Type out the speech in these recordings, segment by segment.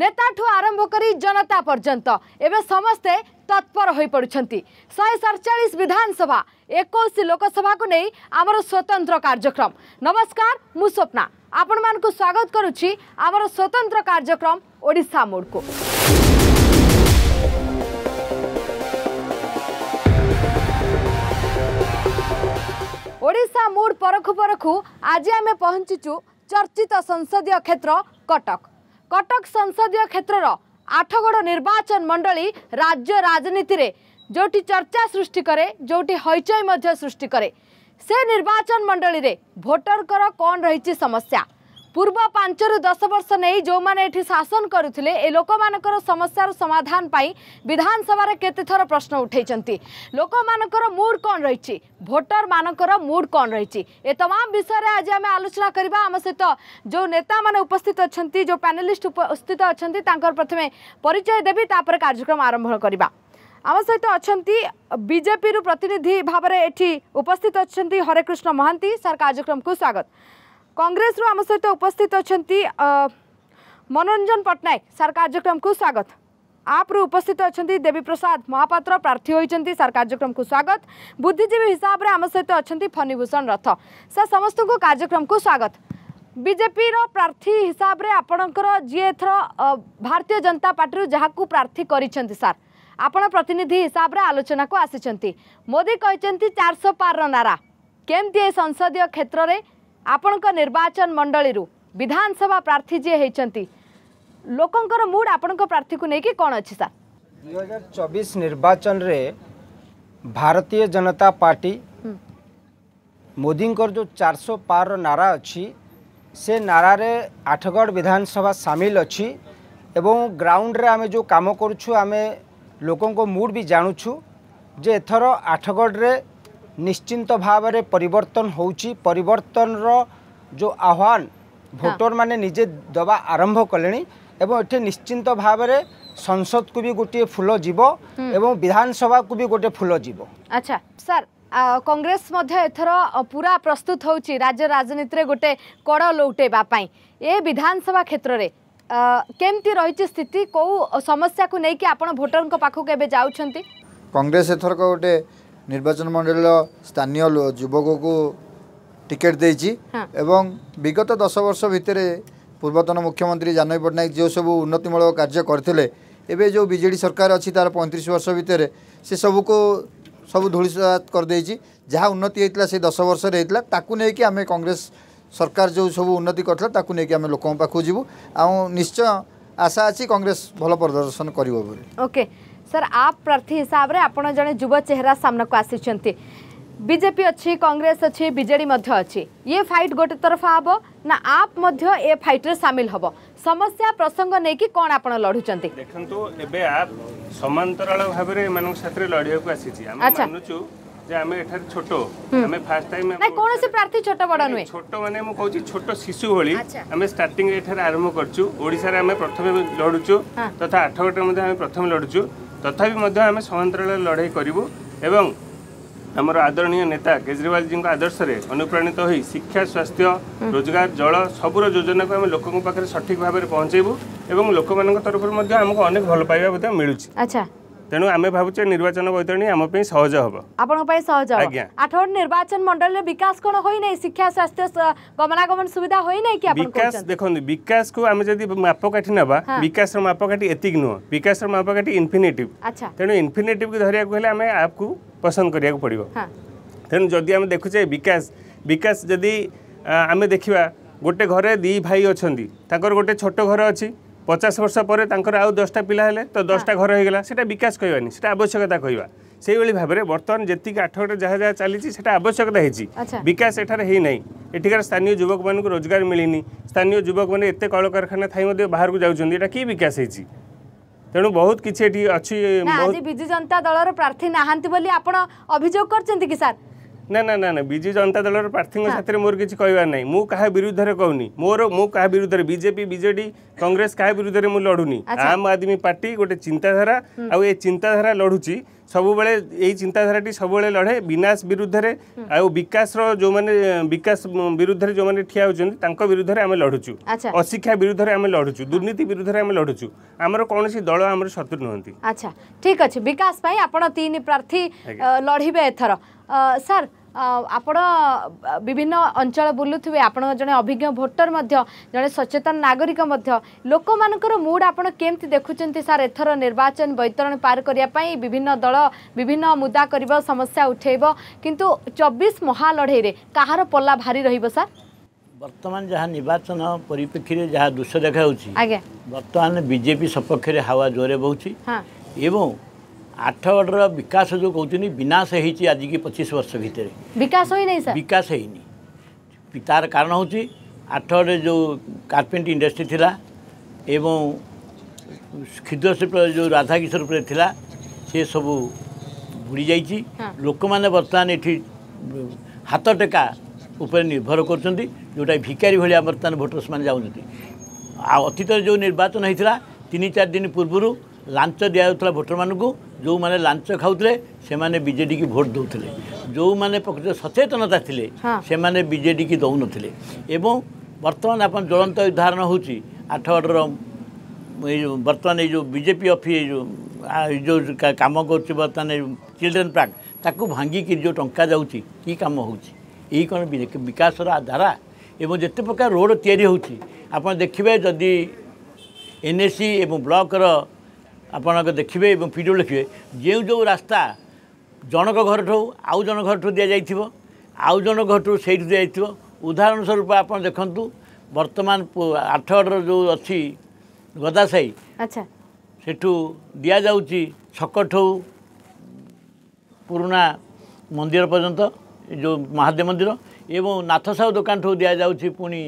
ନେତାଠୁ ଆରମ୍ଭ କରି ଜନତା ପର୍ଯ୍ୟନ୍ତ ଏବେ ସମସ୍ତେ ତତ୍ପର ହୋଇପଡ଼ୁଛନ୍ତି ଶହେ ସଡ଼ଚାଳିଶ ବିଧାନସଭା ଏକୋଇଶ ଲୋକସଭାକୁ ନେଇ ଆମର ସ୍ୱତନ୍ତ୍ର କାର୍ଯ୍ୟକ୍ରମ ନମସ୍କାର ମୁଁ ସ୍ୱପ୍ନା ଆପଣମାନଙ୍କୁ ସ୍ୱାଗତ କରୁଛି ଆମର ସ୍ୱତନ୍ତ୍ର କାର୍ଯ୍ୟକ୍ରମ ଓଡ଼ିଶା ମୋଡ଼କୁ ଓଡ଼ିଶା ମୁଡ୍ ପରଖୁ ପରଖୁ ଆଜି ଆମେ ପହଞ୍ଚିଛୁ ଚର୍ଚ୍ଚିତ ସଂସଦୀୟ କ୍ଷେତ୍ର କଟକ କଟକ ସଂସଦୀୟ କ୍ଷେତ୍ରର ଆଠଗଡ଼ ନିର୍ବାଚନ ମଣ୍ଡଳୀ ରାଜ୍ୟ ରାଜନୀତିରେ ଯେଉଁଠି ଚର୍ଚ୍ଚା ସୃଷ୍ଟି କରେ ଯେଉଁଠି ହଇଚଇ ମଧ୍ୟ ସୃଷ୍ଟି କରେ ସେ ନିର୍ବାଚନ ମଣ୍ଡଳୀରେ ଭୋଟରଙ୍କର କ'ଣ ରହିଛି ସମସ୍ୟା पूर्व पांच रु दस वर्ष नहीं जो मैंने शासन करुले लोक मान समस्यार समाधान पर विधानसभा केतेथर प्रश्न उठाई लोक मान मुड कौन रही भोटर मानकर मुड कौन रही ए तमाम विषय आज आम आलोचना करवा आम सहित जो नेता मैंने उपस्थित अच्छा जो पैनेलीस्ट उपस्थित अच्छा प्रथम परिचय देवी तापर कार्यक्रम आरंभ करवा आम सहित अच्छा बीजेपी प्रतिनिधि भाव में ये उपस्थित अच्छा हरेकृष्ण महांती सर कार्यक्रम को स्वागत କଂଗ୍ରେସରୁ ଆମ ସହିତ ଉପସ୍ଥିତ ଅଛନ୍ତି ମନୋରଞ୍ଜନ ପଟ୍ଟନାୟକ ସାର୍ କାର୍ଯ୍ୟକ୍ରମକୁ ସ୍ୱାଗତ ଆପ୍ରୁ ଉପସ୍ଥିତ ଅଛନ୍ତି ଦେବୀପ୍ରସାଦ ମହାପାତ୍ର ପ୍ରାର୍ଥୀ ହୋଇଛନ୍ତି ସାର୍ କାର୍ଯ୍ୟକ୍ରମକୁ ସ୍ୱାଗତ ବୁଦ୍ଧିଜୀବୀ ହିସାବରେ ଆମ ସହିତ ଅଛନ୍ତି ଫନିଭୂଷଣ ରଥ ସାର୍ ସମସ୍ତଙ୍କୁ କାର୍ଯ୍ୟକ୍ରମକୁ ସ୍ୱାଗତ ବିଜେପିର ପ୍ରାର୍ଥୀ ହିସାବରେ ଆପଣଙ୍କର ଯିଏ ଏଥର ଭାରତୀୟ ଜନତା ପାର୍ଟିରୁ ଯାହାକୁ ପ୍ରାର୍ଥୀ କରିଛନ୍ତି ସାର୍ ଆପଣ ପ୍ରତିନିଧି ହିସାବରେ ଆଲୋଚନାକୁ ଆସିଛନ୍ତି ମୋଦି କହିଛନ୍ତି ଚାରିଶହ ପାରର ନାରା କେମିତି ଏ ସଂସଦୀୟ କ୍ଷେତ୍ରରେ ଆପଣଙ୍କ ନିର୍ବାଚନ ମଣ୍ଡଳୀରୁ ବିଧାନସଭା ପ୍ରାର୍ଥୀ ଯିଏ ହେଇଛନ୍ତି ଲୋକଙ୍କର ମୁଡ୍ ଆପଣଙ୍କ ପ୍ରାର୍ଥୀକୁ ନେଇକି କ'ଣ ଅଛି ସାର୍ ଦୁଇ ହଜାର ଚବିଶ ନିର୍ବାଚନରେ ଭାରତୀୟ ଜନତା ପାର୍ଟି ମୋଦିଙ୍କର ଯେଉଁ ଚାରିଶହ ପାରର ନାରା ଅଛି ସେ ନାରାରେ ଆଠଗଡ଼ ବିଧାନସଭା ସାମିଲ ଅଛି ଏବଂ ଗ୍ରାଉଣ୍ଡରେ ଆମେ ଯେଉଁ କାମ କରୁଛୁ ଆମେ ଲୋକଙ୍କ ମୁଡ୍ ବି ଜାଣୁଛୁ ଯେ ଏଥର ଆଠଗଡ଼ରେ ନିଶ୍ଚିନ୍ତ ଭାବରେ ପରିବର୍ତ୍ତନ ହେଉଛି ପରିବର୍ତ୍ତନର ଯେଉଁ ଆହ୍ୱାନ ଭୋଟରମାନେ ନିଜେ ଦେବା ଆରମ୍ଭ କଲେଣି ଏବଂ ଏଠି ନିଶ୍ଚିନ୍ତ ଭାବରେ ସଂସଦକୁ ବି ଗୋଟିଏ ଫୁଲ ଯିବ ଏବଂ ବିଧାନସଭାକୁ ବି ଗୋଟିଏ ଫୁଲ ଯିବ ଆଚ୍ଛା ସାର୍ কংগ্রেস মধ্যে এথর পুরা প্রস্তুত হচ্ছে রাজ্য রাজনীতিরে গোটে কড় লৌটাইবা এ বিধানসভা ক্ষেত্রে কেমতি রয়েছে স্থিতি কেউ সমস্যাকে নেই আপনার ভোটর পাখক এবে যাচ্ছেন কংগ্রেস এথরক গোটে ନିର୍ବାଚନ ମଣ୍ଡଳୀର ସ୍ଥାନୀୟ ଯୁବକକୁ ଟିକେଟ୍ ଦେଇଛି ଏବଂ ବିଗତ ଦଶ ବର୍ଷ ଭିତରେ ପୂର୍ବତନ ମୁଖ୍ୟମନ୍ତ୍ରୀ ଜାନବୀ ପଟ୍ଟନାୟକ ଯେଉଁ ସବୁ ଉନ୍ନତିମୂଳକ କାର୍ଯ୍ୟ କରିଥିଲେ ଏବେ ଯେଉଁ ବିଜେଡ଼ି ସରକାର ଅଛି ତା'ର ପଇଁତିରିଶ ବର୍ଷ ଭିତରେ ସେସବୁକୁ ସବୁ ଧୂଳିସାତ କରିଦେଇଛି ଯାହା ଉନ୍ନତି ହେଇଥିଲା ସେ ଦଶ ବର୍ଷରେ ହେଇଥିଲା ତାକୁ ନେଇକି ଆମେ କଂଗ୍ରେସ ସରକାର ଯେଉଁ ସବୁ ଉନ୍ନତି କରିଥିଲା ତାକୁ ନେଇକି ଆମେ ଲୋକଙ୍କ ପାଖକୁ ଯିବୁ ଆଉ ନିଶ୍ଚୟ ଆଶା ଅଛି କଂଗ୍ରେସ ଭଲ ପ୍ରଦର୍ଶନ କରିବ ବୋଲି ଓକେ ସାର୍ ଆପ୍ ପ୍ରାର୍ଥୀ ହିସାବରେ ଆପଣ ଜଣେ ଯୁବ ଚେହେରା ସାମ୍ନାକୁ ଆସିଛନ୍ତି ବିଜେପି ଅଛି କଂଗ୍ରେସ ଅଛି ବିଜେଡ଼ି ମଧ୍ୟ ଅଛି ଇଏ ଫାଇଟ୍ ଗୋଟେ ତରଫା ହେବ ନା ଆପ୍ ମଧ୍ୟ ଏ ଫାଇଟ୍ରେ ସାମିଲ ହେବ ସମସ୍ୟା ପ୍ରସଙ୍ଗ ନେଇକି କ'ଣ ଆପଣ ଲଢ଼ୁଛନ୍ତି ଦେଖନ୍ତୁ ଏବେ ଆପ୍ ସମାନ୍ତରାଳ ଭାବରେ ଏମାନଙ୍କ ସାଥିରେ ଲଢ଼ିବାକୁ ଆସିଛି ଆମେ ମାନୁଛୁ ଯେ ଆମେ ଏଠାରେ ଛୋଟ ଆମେ ଫାର୍ଷ୍ଟ ଟାଇମ୍ କୌଣସି ପ୍ରାର୍ଥୀ ଛୋଟ ବଡ଼ ନୁହେଁ ଛୋଟ ମାନେ ମୁଁ କହୁଛି ଛୋଟ ଶିଶୁ ଭଳି ଆମେ ଷ୍ଟାର୍ଟିଂ ଏଠାରେ ଆରମ୍ଭ କରୁଛୁ ଓଡ଼ିଶାରେ ଆମେ ପ୍ରଥମେ ଲଢ଼ୁଛୁ ତଥା ଆଠ ଘଣ୍ଟା ମଧ୍ୟ ଆମେ ପ୍ରଥମେ ଲଢ଼ୁଛୁ ତଥାପି ମଧ୍ୟ ଆମେ ସମାନ୍ତରାଳରେ ଲଢ଼େଇ କରିବୁ ଏବଂ ଆମର ଆଦରଣୀୟ ନେତା କେଜରିୱାଲଜୀଙ୍କ ଆଦର୍ଶରେ ଅନୁପ୍ରାଣିତ ହୋଇ ଶିକ୍ଷା ସ୍ୱାସ୍ଥ୍ୟ ରୋଜଗାର ଜଳ ସବୁର ଯୋଜନାକୁ ଆମେ ଲୋକଙ୍କ ପାଖରେ ସଠିକ୍ ଭାବରେ ପହଞ୍ଚାଇବୁ ଏବଂ ଲୋକମାନଙ୍କ ତରଫରୁ ମଧ୍ୟ ଆମକୁ ଅନେକ ଭଲ ପାଇବା ମଧ୍ୟ ମିଳୁଛି ଆଚ୍ଛା তেমন আমি ভাবুছে নির্বাচন বৈতরণী আম সহজ হব আপনার সহজ আজ্ঞা আঠগড় নির্বাচন মন্ডলীর বিকাশ কোণ হয়ে নাই শিক্ষা স্বাস্থ্য গমনাগমন সুবিধা হয়ে নাই কি বিকাশ দেখুন বিকাশ কু আমি যদি মাপকাঠি নেবা বিকাশর মাপকাঠি এতিক নুহ বিকাশর মাপকাঠি ইনফিনিটিভ তেমন ইনফিনিটিভ ধরিয়া হলে আমি আপকু পছন্দ করিয়া পড়ব তেমন যদি আমি দেখুছে বিকাশ বিকাশ যদি আমি দেখিবা গোটে ঘরে দুই ভাই অনেক তাঁর গোটে ছোট ঘর অনেক ପଚାଶ ବର୍ଷ ପରେ ତାଙ୍କର ଆଉ ଦଶଟା ପିଲା ହେଲେ ତ ଦଶଟା ଘର ହେଇଗଲା ସେଇଟା ବିକାଶ କହିବାନି ସେଇଟା ଆବଶ୍ୟକତା କହିବା ସେଇଭଳି ଭାବରେ ବର୍ତ୍ତମାନ ଯେତିକି ଆଠଗଡ଼ ଯାହା ଯାହା ଚାଲିଛି ସେଇଟା ଆବଶ୍ୟକତା ହେଇଛି ବିକାଶ ଏଠାରେ ହେଇନାହିଁ ଏଠିକାର ସ୍ଥାନୀୟ ଯୁବକମାନଙ୍କୁ ରୋଜଗାର ମିଳିନି ସ୍ଥାନୀୟ ଯୁବକମାନେ ଏତେ କଳକାରଖାନା ଥାଇ ମଧ୍ୟ ବାହାରକୁ ଯାଉଛନ୍ତି ଏଇଟା କି ବିକାଶ ହେଇଛି ତେଣୁ ବହୁତ କିଛି ଏଠି ଅଛି ବିଜୁ ଜନତା ଦଳର ପ୍ରାର୍ଥୀ ନାହାନ୍ତି ବୋଲି ଆପଣ ଅଭିଯୋଗ କରିଛନ୍ତି କି ସାର୍ ନା ନା ନା ନା ବିଜୁ ଜନତା ଦଳର ପ୍ରାର୍ଥୀଙ୍କ ସାଥିରେ ମୋର କିଛି କହିବାର ନାହିଁ ମୁଁ କାହା ବିରୁଦ୍ଧରେ କହୁନି ମୋର ମୁଁ କାହା ବିରୁଦ୍ଧରେ ବିଜେପି ବିଜେଡି କଂଗ୍ରେସ କାହା ବିରୁଦ୍ଧରେ ମୁଁ ଲଢୁନି ଆମ୍ ଆଦମୀ ପାର୍ଟି ଗୋଟେ ଚିନ୍ତାଧାରା ଆଉ ଏ ଚିନ୍ତାଧାରା ଲଢୁଛି ସବୁବେଳେ ଏଇ ଚିନ୍ତାଧାରାଟି ସବୁବେଳେ ଲଢ଼େ ବିନାଶ ବିରୁଦ୍ଧରେ ଆଉ ବିକାଶର ଯେଉଁମାନେ ବିକାଶ ବିରୁଦ୍ଧରେ ଯେଉଁମାନେ ଠିଆ ହେଉଛନ୍ତି ତାଙ୍କ ବିରୁଦ୍ଧରେ ଆମେ ଲଢ଼ୁଛୁ ଅଶିକ୍ଷା ବିରୁଦ୍ଧରେ ଆମେ ଲଢ଼ୁଛୁ ଦୁର୍ନୀତି ବିରୁଦ୍ଧରେ ଆମେ ଲଢ଼ୁଛୁ ଆମର କୌଣସି ଦଳ ଆମର ଶତ୍ରୁ ନୁହନ୍ତି ଆଚ୍ଛା ଠିକ୍ ଅଛି ବିକାଶ ପାଇଁ ଆପଣ ତିନି ପ୍ରାର୍ଥୀ ଲଢ଼ିବେ ଏଥର ସାର୍ ଆପଣ ବିଭିନ୍ନ ଅଞ୍ଚଳ ବୁଲୁଥିବେ ଆପଣ ଜଣେ ଅଭିଜ୍ଞ ଭୋଟର ମଧ୍ୟ ଜଣେ ସଚେତନ ନାଗରିକ ମଧ୍ୟ ଲୋକମାନଙ୍କର ମୁଡ଼ ଆପଣ କେମିତି ଦେଖୁଛନ୍ତି ସାର୍ ଏଥର ନିର୍ବାଚନ ବୈତରଣୀ ପାର କରିବା ପାଇଁ ବିଭିନ୍ନ ଦଳ ବିଭିନ୍ନ ମୁଦା କରିବ ସମସ୍ୟା ଉଠାଇବ କିନ୍ତୁ ଚବିଶ ମହାଲଢ଼େଇରେ କାହାର ପଲା ଭାରି ରହିବ ସାର୍ ବର୍ତ୍ତମାନ ଯାହା ନିର୍ବାଚନ ପରିପ୍ରେକ୍ଷୀରେ ଯାହା ଦୃଶ୍ୟ ଦେଖାଯାଉଛି ଆଜ୍ଞା ବର୍ତ୍ତମାନ ବିଜେପି ସପକ୍ଷରେ ହାୱା ଜୋରରେ ବହୁଛି ଏବଂ ଆଠଗଡ଼ର ବିକାଶ ଯେଉଁ କହୁଛନ୍ତି ବିନାଶ ହେଇଛି ଆଜିକି ପଚିଶ ବର୍ଷ ଭିତରେ ବିକାଶ ହୋଇନି ସାର୍ ବିକାଶ ହେଇନି ତାର କାରଣ ହେଉଛି ଆଠଗଡ଼ରେ ଯେଉଁ କାର୍ପେଣ୍ଟ ଇଣ୍ଡଷ୍ଟ୍ରି ଥିଲା ଏବଂ କ୍ଷୁଦ୍ରଶିଳ୍ପ ଯେଉଁ ରାଧାକିଶୋର ଉପରେ ଥିଲା ସେସବୁ ବୁଡ଼ିଯାଇଛି ଲୋକମାନେ ବର୍ତ୍ତମାନ ଏଠି ହାତ ଟେକା ଉପରେ ନିର୍ଭର କରୁଛନ୍ତି ଯେଉଁଟା ଭିକାରୀ ଭଳିଆ ବର୍ତ୍ତମାନ ଭୋଟର୍ସମାନେ ଯାଉଛନ୍ତି ଆଉ ଅତୀତରେ ଯେଉଁ ନିର୍ବାଚନ ହେଇଥିଲା ତିନି ଚାରି ଦିନ ପୂର୍ବରୁ ଲାଞ୍ଚ ଦିଆଯାଉଥିଲା ଭୋଟରମାନଙ୍କୁ ଯେଉଁମାନେ ଲାଞ୍ଚ ଖାଉଥିଲେ ସେମାନେ ବିଜେଡ଼ିକି ଭୋଟ ଦେଉଥିଲେ ଯେଉଁମାନେ ପ୍ରକୃତ ସଚେତନତା ଥିଲେ ସେମାନେ ବିଜେଡ଼ିକି ଦେଉନଥିଲେ ଏବଂ ବର୍ତ୍ତମାନ ଆପଣ ଜ୍ୱଳନ୍ତ ଉଦାହରଣ ହେଉଛି ଆଠଗଡ଼ର ଏଇ ଯେଉଁ ବର୍ତ୍ତମାନ ଏଇ ଯେଉଁ ବିଜେପି ଅଫିସ୍ ଏଇ ଯେଉଁ ଏଇ ଯେଉଁ କାମ କରୁଛି ବର୍ତ୍ତମାନ ଚିଲଡ୍ରେନ୍ ପାର୍କ ତାକୁ ଭାଙ୍ଗିକି ଯେଉଁ ଟଙ୍କା ଯାଉଛି କି କାମ ହେଉଛି ଏଇ କ'ଣ ବିକାଶର ଧାରା ଏବଂ ଯେତେ ପ୍ରକାର ରୋଡ଼ ତିଆରି ହେଉଛି ଆପଣ ଦେଖିବେ ଯଦି ଏନ୍ଏସି ଏବଂ ବ୍ଲକର আপনার দেখবে এবং ভিডিও লিখবে যে যে রাস্তা জনক ঘরঠু আউ জন ঘরঠু দিয়ে যাই আউ জন ঘরঠু সেই দিয়ে যাই উদাহরণ স্বরূপ আপনার দেখুন বর্তমান আঠগড়র যে অদা সাই আচ্ছা সেঠু দিয়া যাচ্ছি ছকঠু পুরোনা মন্দির পর্যন্ত যে মহাদেব মন্দির এবং নাথ সাহু ঠু দিয়া যাচ্ছি পুনি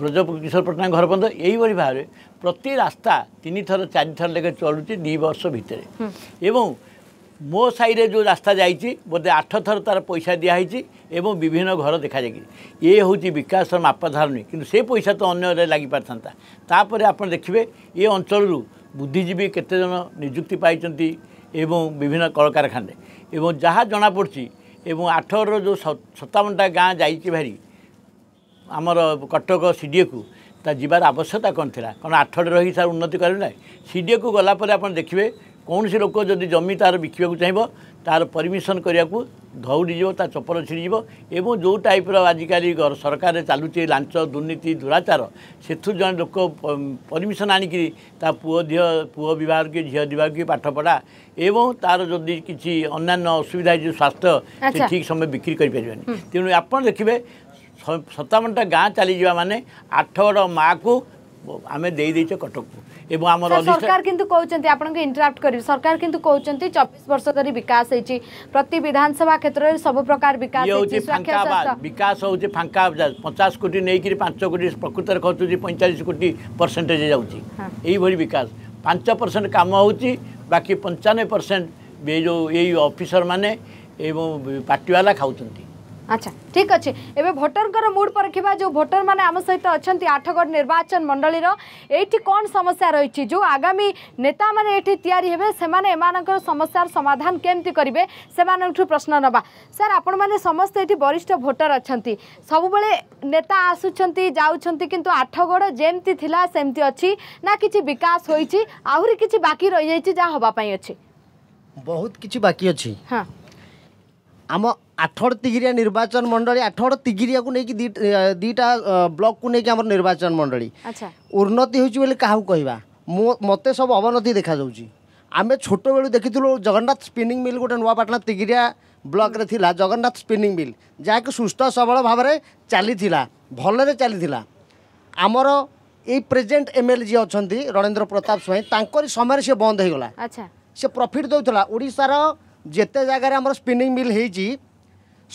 ବ୍ରଜ କିଶୋର ପଟ୍ଟନାୟକ ଘର ପର୍ଯ୍ୟନ୍ତ ଏଇଭଳି ଭାବରେ ପ୍ରତି ରାସ୍ତା ତିନିଥର ଚାରିଥର ଲେଖେ ଚଳୁଛି ଦୁଇ ବର୍ଷ ଭିତରେ ଏବଂ ମୋ ସାହିରେ ଯେଉଁ ରାସ୍ତା ଯାଇଛି ବୋଧେ ଆଠ ଥର ତା'ର ପଇସା ଦିଆହେଇଛି ଏବଂ ବିଭିନ୍ନ ଘର ଦେଖାଯାଇଛି ଏ ହେଉଛି ବିକାଶର ମାପ ଧାରଣୀ କିନ୍ତୁ ସେ ପଇସା ତ ଅନ୍ୟରେ ଲାଗିପାରିଥାନ୍ତା ତାପରେ ଆପଣ ଦେଖିବେ ଏ ଅଞ୍ଚଳରୁ ବୁଦ୍ଧିଜୀବୀ କେତେଜଣ ନିଯୁକ୍ତି ପାଇଛନ୍ତି ଏବଂ ବିଭିନ୍ନ କଳକାରଖାନାରେ ଏବଂ ଯାହା ଜଣାପଡ଼ୁଛି ଏବଂ ଆଠର ଯେଉଁ ସତାବନଟା ଗାଁ ଯାଇଛି ଭାରି कटक सिडिए कुरा आवश्यकता कन् थाठडि रही त उन्नति नै सिडिए कु गलापे कौँस लोक जमि त बिक्रो चाहिँ तार पर्मिसन गर्दाखेरि धौडिज्यो त चपल छिरि जो टाइप र सरकार चाहिँ लान्छ दुर्नीति दुराचार त्यो जे लोक पर्मिसन आण कि तुह पू बिभा कि पाठ एवं तार जुन कि अन्य असुविधा स्वास्थ्य ठीक समय बिक्री गरिपर नि त सतावनटा गाँ चा म आठ माछु कटकको इन्टरा चबिस वर्ष तिकास प्रतिविधानसभाे सब प्रकार बिकास फाँका आवाजाज पचास कोटी नै पाँच कोटी प्रकृत खोज्छ पैँचालिस कोेन्टेज यही विकास पाँच पर्सेन्ट काम हौ बाँकी पन्चानब्बे पर्सेन्ट ए अफिसर म पार्टीवाला खान्छ ଆଚ୍ଛା ଠିକ୍ ଅଛି ଏବେ ଭୋଟରଙ୍କର ମୁଡ଼୍ ପରଖିବା ଯେଉଁ ଭୋଟରମାନେ ଆମ ସହିତ ଅଛନ୍ତି ଆଠଗଡ଼ ନିର୍ବାଚନ ମଣ୍ଡଳୀର ଏଇଠି କ'ଣ ସମସ୍ୟା ରହିଛି ଯେଉଁ ଆଗାମୀ ନେତାମାନେ ଏଠି ତିଆରି ହେବେ ସେମାନେ ଏମାନଙ୍କର ସମସ୍ୟାର ସମାଧାନ କେମିତି କରିବେ ସେମାନଙ୍କଠୁ ପ୍ରଶ୍ନ ନେବା ସାର୍ ଆପଣମାନେ ସମସ୍ତେ ଏଠି ବରିଷ୍ଠ ଭୋଟର ଅଛନ୍ତି ସବୁବେଳେ ନେତା ଆସୁଛନ୍ତି ଯାଉଛନ୍ତି କିନ୍ତୁ ଆଠଗଡ଼ ଯେମିତି ଥିଲା ସେମିତି ଅଛି ନା କିଛି ବିକାଶ ହୋଇଛି ଆହୁରି କିଛି ବାକି ରହିଯାଇଛି ଯାହା ହେବା ପାଇଁ ଅଛି ବହୁତ କିଛି ବାକି ଅଛି ହଁ আম আঠর তিগিরিয়া নির্বাচন মন্ডলী আঠর তিগিরিয়াকে নেই দুইটা ব্লককে নেই আমার নির্বাচন মন্ডলী উন্নতি হয়েছে বলে কাহু কহবা মতো সব অবনতি দেখা যাচ্ছে আমি ছোটবেলু দেখিলু জগন্নাথ স্পিনিং মিল গোটে নূপাটনা তিগিরিয়া ব্লকরে লা জগন্নাথ স্পিনিং মিল যাকে সুস্থ সবল ভাবে চালি ভালরে চালি আমার এই প্রেজেন্ট এমএলএ যে অনেক রণেন্দ্র প্রতাপ স্বাইঁ তাঁকরি সময় সে বন্ধ হয়ে গলা সে প্রফিট দেওয়া ওড়শার ଯେତେ ଜାଗାରେ ଆମର ସ୍ପିନିଂ ମିଲ୍ ହେଇଛି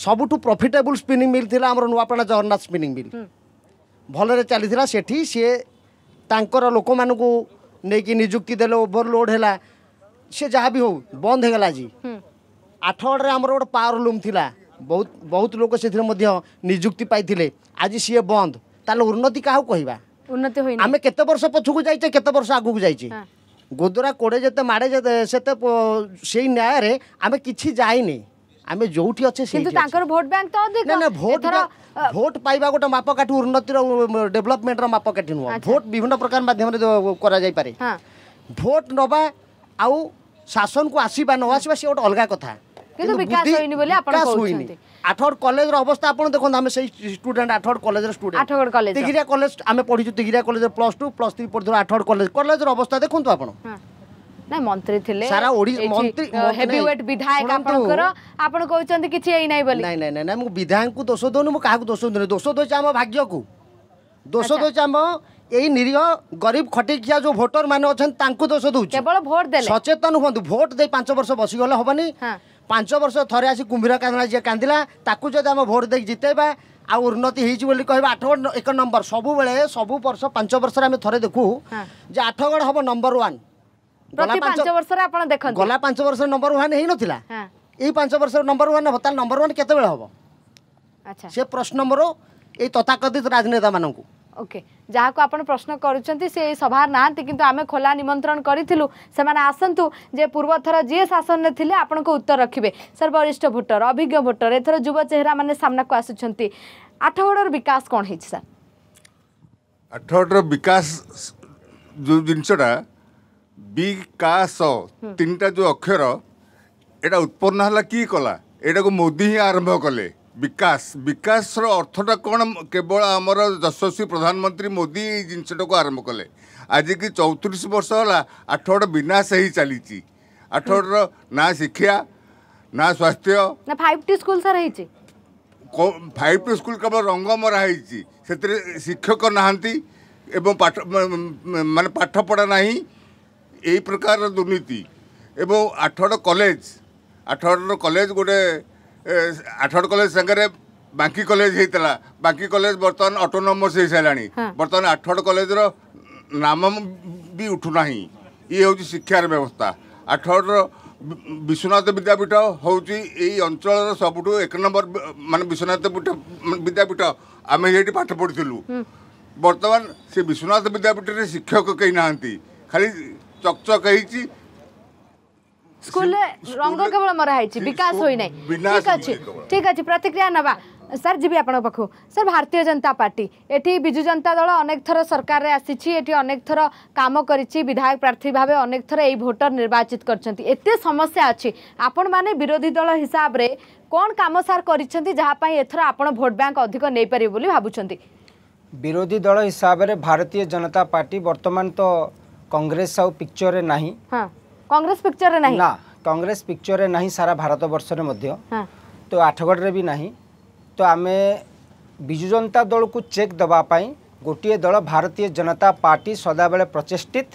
ସବୁଠୁ ପ୍ରଫିଟେବୁଲ୍ ସ୍ପିନିଂ ମିଲ୍ ଥିଲା ଆମର ନୂଆପଡ଼ା ଜଗନ୍ନାଥ ସ୍ପିନିଂ ମିଲ୍ ଭଲରେ ଚାଲିଥିଲା ସେଠି ସିଏ ତାଙ୍କର ଲୋକମାନଙ୍କୁ ନେଇକି ନିଯୁକ୍ତି ଦେଲେ ଓଭରଲୋଡ଼ ହେଲା ସେ ଯାହା ବି ହଉ ବନ୍ଦ ହେଇଗଲା ଆଜି ଆଠଗଡ଼ରେ ଆମର ଗୋଟେ ପାୱାର ଲୁମ୍ ଥିଲା ବହୁତ ବହୁତ ଲୋକ ସେଥିରେ ମଧ୍ୟ ନିଯୁକ୍ତି ପାଇଥିଲେ ଆଜି ସିଏ ବନ୍ଦ ତାହେଲେ ଉନ୍ନତି କାହାକୁ କହିବା ଉନ୍ନତି ଆମେ କେତେ ବର୍ଷ ପଛକୁ ଯାଇଛେ କେତେ ବର୍ଷ ଆଗକୁ ଯାଇଛେ ଗୋଦରା କୋଡ଼େ ଯେତେ ମାଡ଼େ ଯେତେ ସେତେ ସେଇ ନ୍ୟାୟରେ ଆମେ କିଛି ଯାଇନି ଆମେ ଯୋଉଠି ଅଛେ କିନ୍ତୁ ତାଙ୍କର ଭୋଟ ବ୍ୟାଙ୍କ ତ ଅଧିକ ନା ଭୋଟ ଭୋଟ ପାଇବା ଗୋଟେ ମାପକାଠି ଉନ୍ନତିର ଡେଭଲପମେଣ୍ଟର ମାପକାଠି ନୁହଁ ଭୋଟ ବିଭିନ୍ନ ପ୍ରକାର ମାଧ୍ୟମରେ କରାଯାଇପାରେ ଭୋଟ ନେବା ଆଉ ଶାସନକୁ ଆସିବା ନ ଆସିବା ସେ ଗୋଟେ ଅଲଗା କଥା କିନ୍ତୁ ବିକାଶ ହୋଇନି ବୋଲି ଆପଣ କହୁଛନ୍ତି আঠগড় কলেজর অবস্থা আপনার দেখুন আমি সেই স্টুডেন্ট আঠগড় কলেজের student Athagarh college Tigiria college আমি পড়িছু তিগিরিয়া কলেজের প্লস টু প্লস থ্রি পড়িছিল আঠগড় কলেজ কলেজর অবস্থা দেখুন আপনার ନା ମନ୍ତ୍ରୀ ଥିଲେ ସାରା ମନ୍ତ୍ରୀ ହେଭିୱେଟ୍ ବିଧାୟକ ଆପଣଙ୍କର ଆପଣ କହୁଛନ୍ତି କିଛି ହେଇ ନାହିଁ ବୋଲି ନାଇଁ ନାଇଁ ନାଇଁ ମୁଁ ବିଧାୟକଙ୍କୁ ଦୋଷ ଦେଉନି ମୁଁ କାହାକୁ ଦୋଷ ଦେଉନି ଦୋଷ ଦେଉଛି ଆମ ଭାଗ୍ୟକୁ ଦୋଷ ଦେଉଛି ଆମ ଏଇ ନିରୀହ ଗରିବ ଖଟିକିଆ ଯୋଉ ଭୋଟର ମାନେ ଅଛନ୍ତି ତାଙ୍କୁ ଦୋଷ ଦଉଛି କେବଳ ଭୋଟ ଦେଲେ ସଚେତନ ହୁଅନ୍ତୁ ଭୋଟ ଦେଇ ପାଞ୍ଚ ବର୍ଷ ବସିଗଲେ ହବନି ପାଞ୍ଚ ବର୍ଷ ଥରେ ଆସି କୁମ୍ଭୀର କାନ୍ଦଣା ଯିଏ କାନ୍ଦିଲା ତାକୁ ଯଦି ଆମେ ଭୋଟ୍ ଦେଇକି ଜିତେଇବା ଆଉ ଉନ୍ନତି ହେଇଛି ବୋଲି କହିବା ଆଠଗଡ଼ ଏକ ନମ୍ବର ସବୁବେଳେ ସବୁ ବର୍ଷ ପାଞ୍ଚ ବର୍ଷରେ ଆମେ ଥରେ ଦେଖୁ ଯେ ଆଠଗଡ଼ ହବ ନମ୍ବର ୱାନ୍ ଗଲା ପାଞ୍ଚ ବର୍ଷ ନମ୍ବର ୱାନ୍ ହେଇନଥିଲା ଏଇ ପାଞ୍ଚ ବର୍ଷରେ ନମ୍ବର ୱାନ୍ ହେବ ତାହେଲେ ନମ୍ବର ୱାନ୍ କେତେବେଳେ ହେବ ସେ ପ୍ରଶ୍ନ ମୋର ଏଇ ତଥାକଥିତ ରାଜନେତାମାନଙ୍କୁ ଓକେ ଯାହାକୁ ଆପଣ ପ୍ରଶ୍ନ କରୁଛନ୍ତି ସେ ସଭାରେ ନାହାନ୍ତି କିନ୍ତୁ ଆମେ ଖୋଲା ନିମନ୍ତ୍ରଣ କରିଥିଲୁ ସେମାନେ ଆସନ୍ତୁ ଯେ ପୂର୍ବଥର ଯିଏ ଶାସନରେ ଥିଲେ ଆପଣଙ୍କ ଉତ୍ତର ରଖିବେ ସାର୍ ବରିଷ୍ଠ ଭୋଟର ଅଭିଜ୍ଞ ଭୋଟର ଏଥର ଯୁବ ଚେହେରାମାନେ ସାମ୍ନାକୁ ଆସୁଛନ୍ତି ଆଠଗଡ଼ର ବିକାଶ କ'ଣ ହେଇଛି ସାର୍ ଆଠଗଡ଼ର ବିକାଶ ଯେଉଁ ଜିନିଷଟା ବିକାଶ ତିନିଟା ଯେଉଁ ଅକ୍ଷର ଏଇଟା ଉତ୍ପନ୍ନ ହେଲା କି କଲା ଏଇଟାକୁ ମୋଦି ହିଁ ଆରମ୍ଭ କଲେ ବିକାଶ ବିକାଶର ଅର୍ଥଟା କ'ଣ କେବଳ ଆମର ଯଶସ୍ୱୀ ପ୍ରଧାନମନ୍ତ୍ରୀ ମୋଦି ଏଇ ଜିନିଷଟାକୁ ଆରମ୍ଭ କଲେ ଆଜିକି ଚଉତିରିଶ ବର୍ଷ ହେଲା ଆଠଗଡ଼ ବିନାଶ ହେଇ ଚାଲିଛି ଆଠଗଡ଼ର ନା ଶିକ୍ଷା ନା ସ୍ୱାସ୍ଥ୍ୟ ଫାଇଭ୍ ଟି ସ୍କୁଲ୍ ସାର୍ ହେଇଛି ଫାଇଭ୍ ଟି ସ୍କୁଲ୍ କେବଳ ରଙ୍ଗ ମରା ହେଇଛି ସେଥିରେ ଶିକ୍ଷକ ନାହାନ୍ତି ଏବଂ ପାଠ ମାନେ ପାଠ ପଢ଼ା ନାହିଁ ଏଇ ପ୍ରକାରର ଦୁର୍ନୀତି ଏବଂ ଆଠଗଡ଼ କଲେଜ ଆଠଗଡ଼ର କଲେଜ ଗୋଟେ ଆଠଗଡ଼ କଲେଜ ସାଙ୍ଗରେ ବାଙ୍କି କଲେଜ ହେଇଥିଲା ବାଙ୍କି କଲେଜ ବର୍ତ୍ତମାନ ଅଟୋନୋମସ୍ ହେଇସାରିଲାଣି ବର୍ତ୍ତମାନ ଆଠଗଡ଼ କଲେଜର ନାମ ବି ଉଠୁନାହିଁ ଇଏ ହେଉଛି ଶିକ୍ଷାର ବ୍ୟବସ୍ଥା ଆଠଗଡ଼ର ବିଶ୍ୱନାଥ ବିଦ୍ୟାପୀଠ ହେଉଛି ଏଇ ଅଞ୍ଚଳର ସବୁଠୁ ଏକ ନମ୍ବର ମାନେ ବିଶ୍ୱନାଥ ପୀଠ ବିଦ୍ୟାପୀଠ ଆମେ ସେଇଠି ପାଠ ପଢ଼ିଥିଲୁ ବର୍ତ୍ତମାନ ସେ ବିଶ୍ୱନାଥ ବିଦ୍ୟାପୀଠରେ ଶିକ୍ଷକ କେହି ନାହାନ୍ତି ଖାଲି ଚକଚକ ହେଇଛି ସ୍କୁଲରେ ରଙ୍ଗ କେବଳ ମରା ହେଇଛି ବିକାଶ ହୋଇନାହିଁ ଠିକ ଅଛି ଠିକ ଅଛି ପ୍ରତିକ୍ରିୟା ନେବା ସାର୍ ଯିବି ଆପଣଙ୍କ ପାଖକୁ ସାର୍ ଭାରତୀୟ ଜନତା ପାର୍ଟି ଏଠି ବିଜୁ ଜନତା ଦଳ ଅନେକ ଥର ସରକାରରେ ଆସିଛି ଏଠି ଅନେକ ଥର କାମ କରିଛି ବିଧାୟକ ପ୍ରାର୍ଥୀ ଭାବେ ଅନେକ ଥର ଏହି ଭୋଟର ନିର୍ବାଚିତ କରିଛନ୍ତି ଏତେ ସମସ୍ୟା ଅଛି ଆପଣମାନେ ବିରୋଧୀ ଦଳ ହିସାବରେ କ'ଣ କାମ ସାର୍ କରିଛନ୍ତି ଯାହା ପାଇଁ ଏଥର ଆପଣ ଭୋଟ ବ୍ୟାଙ୍କ ଅଧିକ ନେଇପାରିବେ ବୋଲି ଭାବୁଛନ୍ତି ବିରୋଧୀ ଦଳ ହିସାବରେ ଭାରତୀୟ ଜନତା ପାର୍ଟି ବର୍ତ୍ତମାନ ତ କଂଗ୍ରେସ ଆଉ ପିକ୍ଚରରେ ନାହିଁ কংগ্রেস পিকচরে নাহি না কংগ্রেস পিকচরে নাহি সারা ভারতবর্ষরে মধ্য তো আঠগড়রে বি নাহি তো আমি বিজু জনতা দলকু চেক দেওয়া পাই ଗୋଟିଏ ଦଳ ଭାରତୀୟ ଜନତା ପାର୍ଟି ସଦାବେଳେ ପ୍ରଚେଷ୍ଟିତ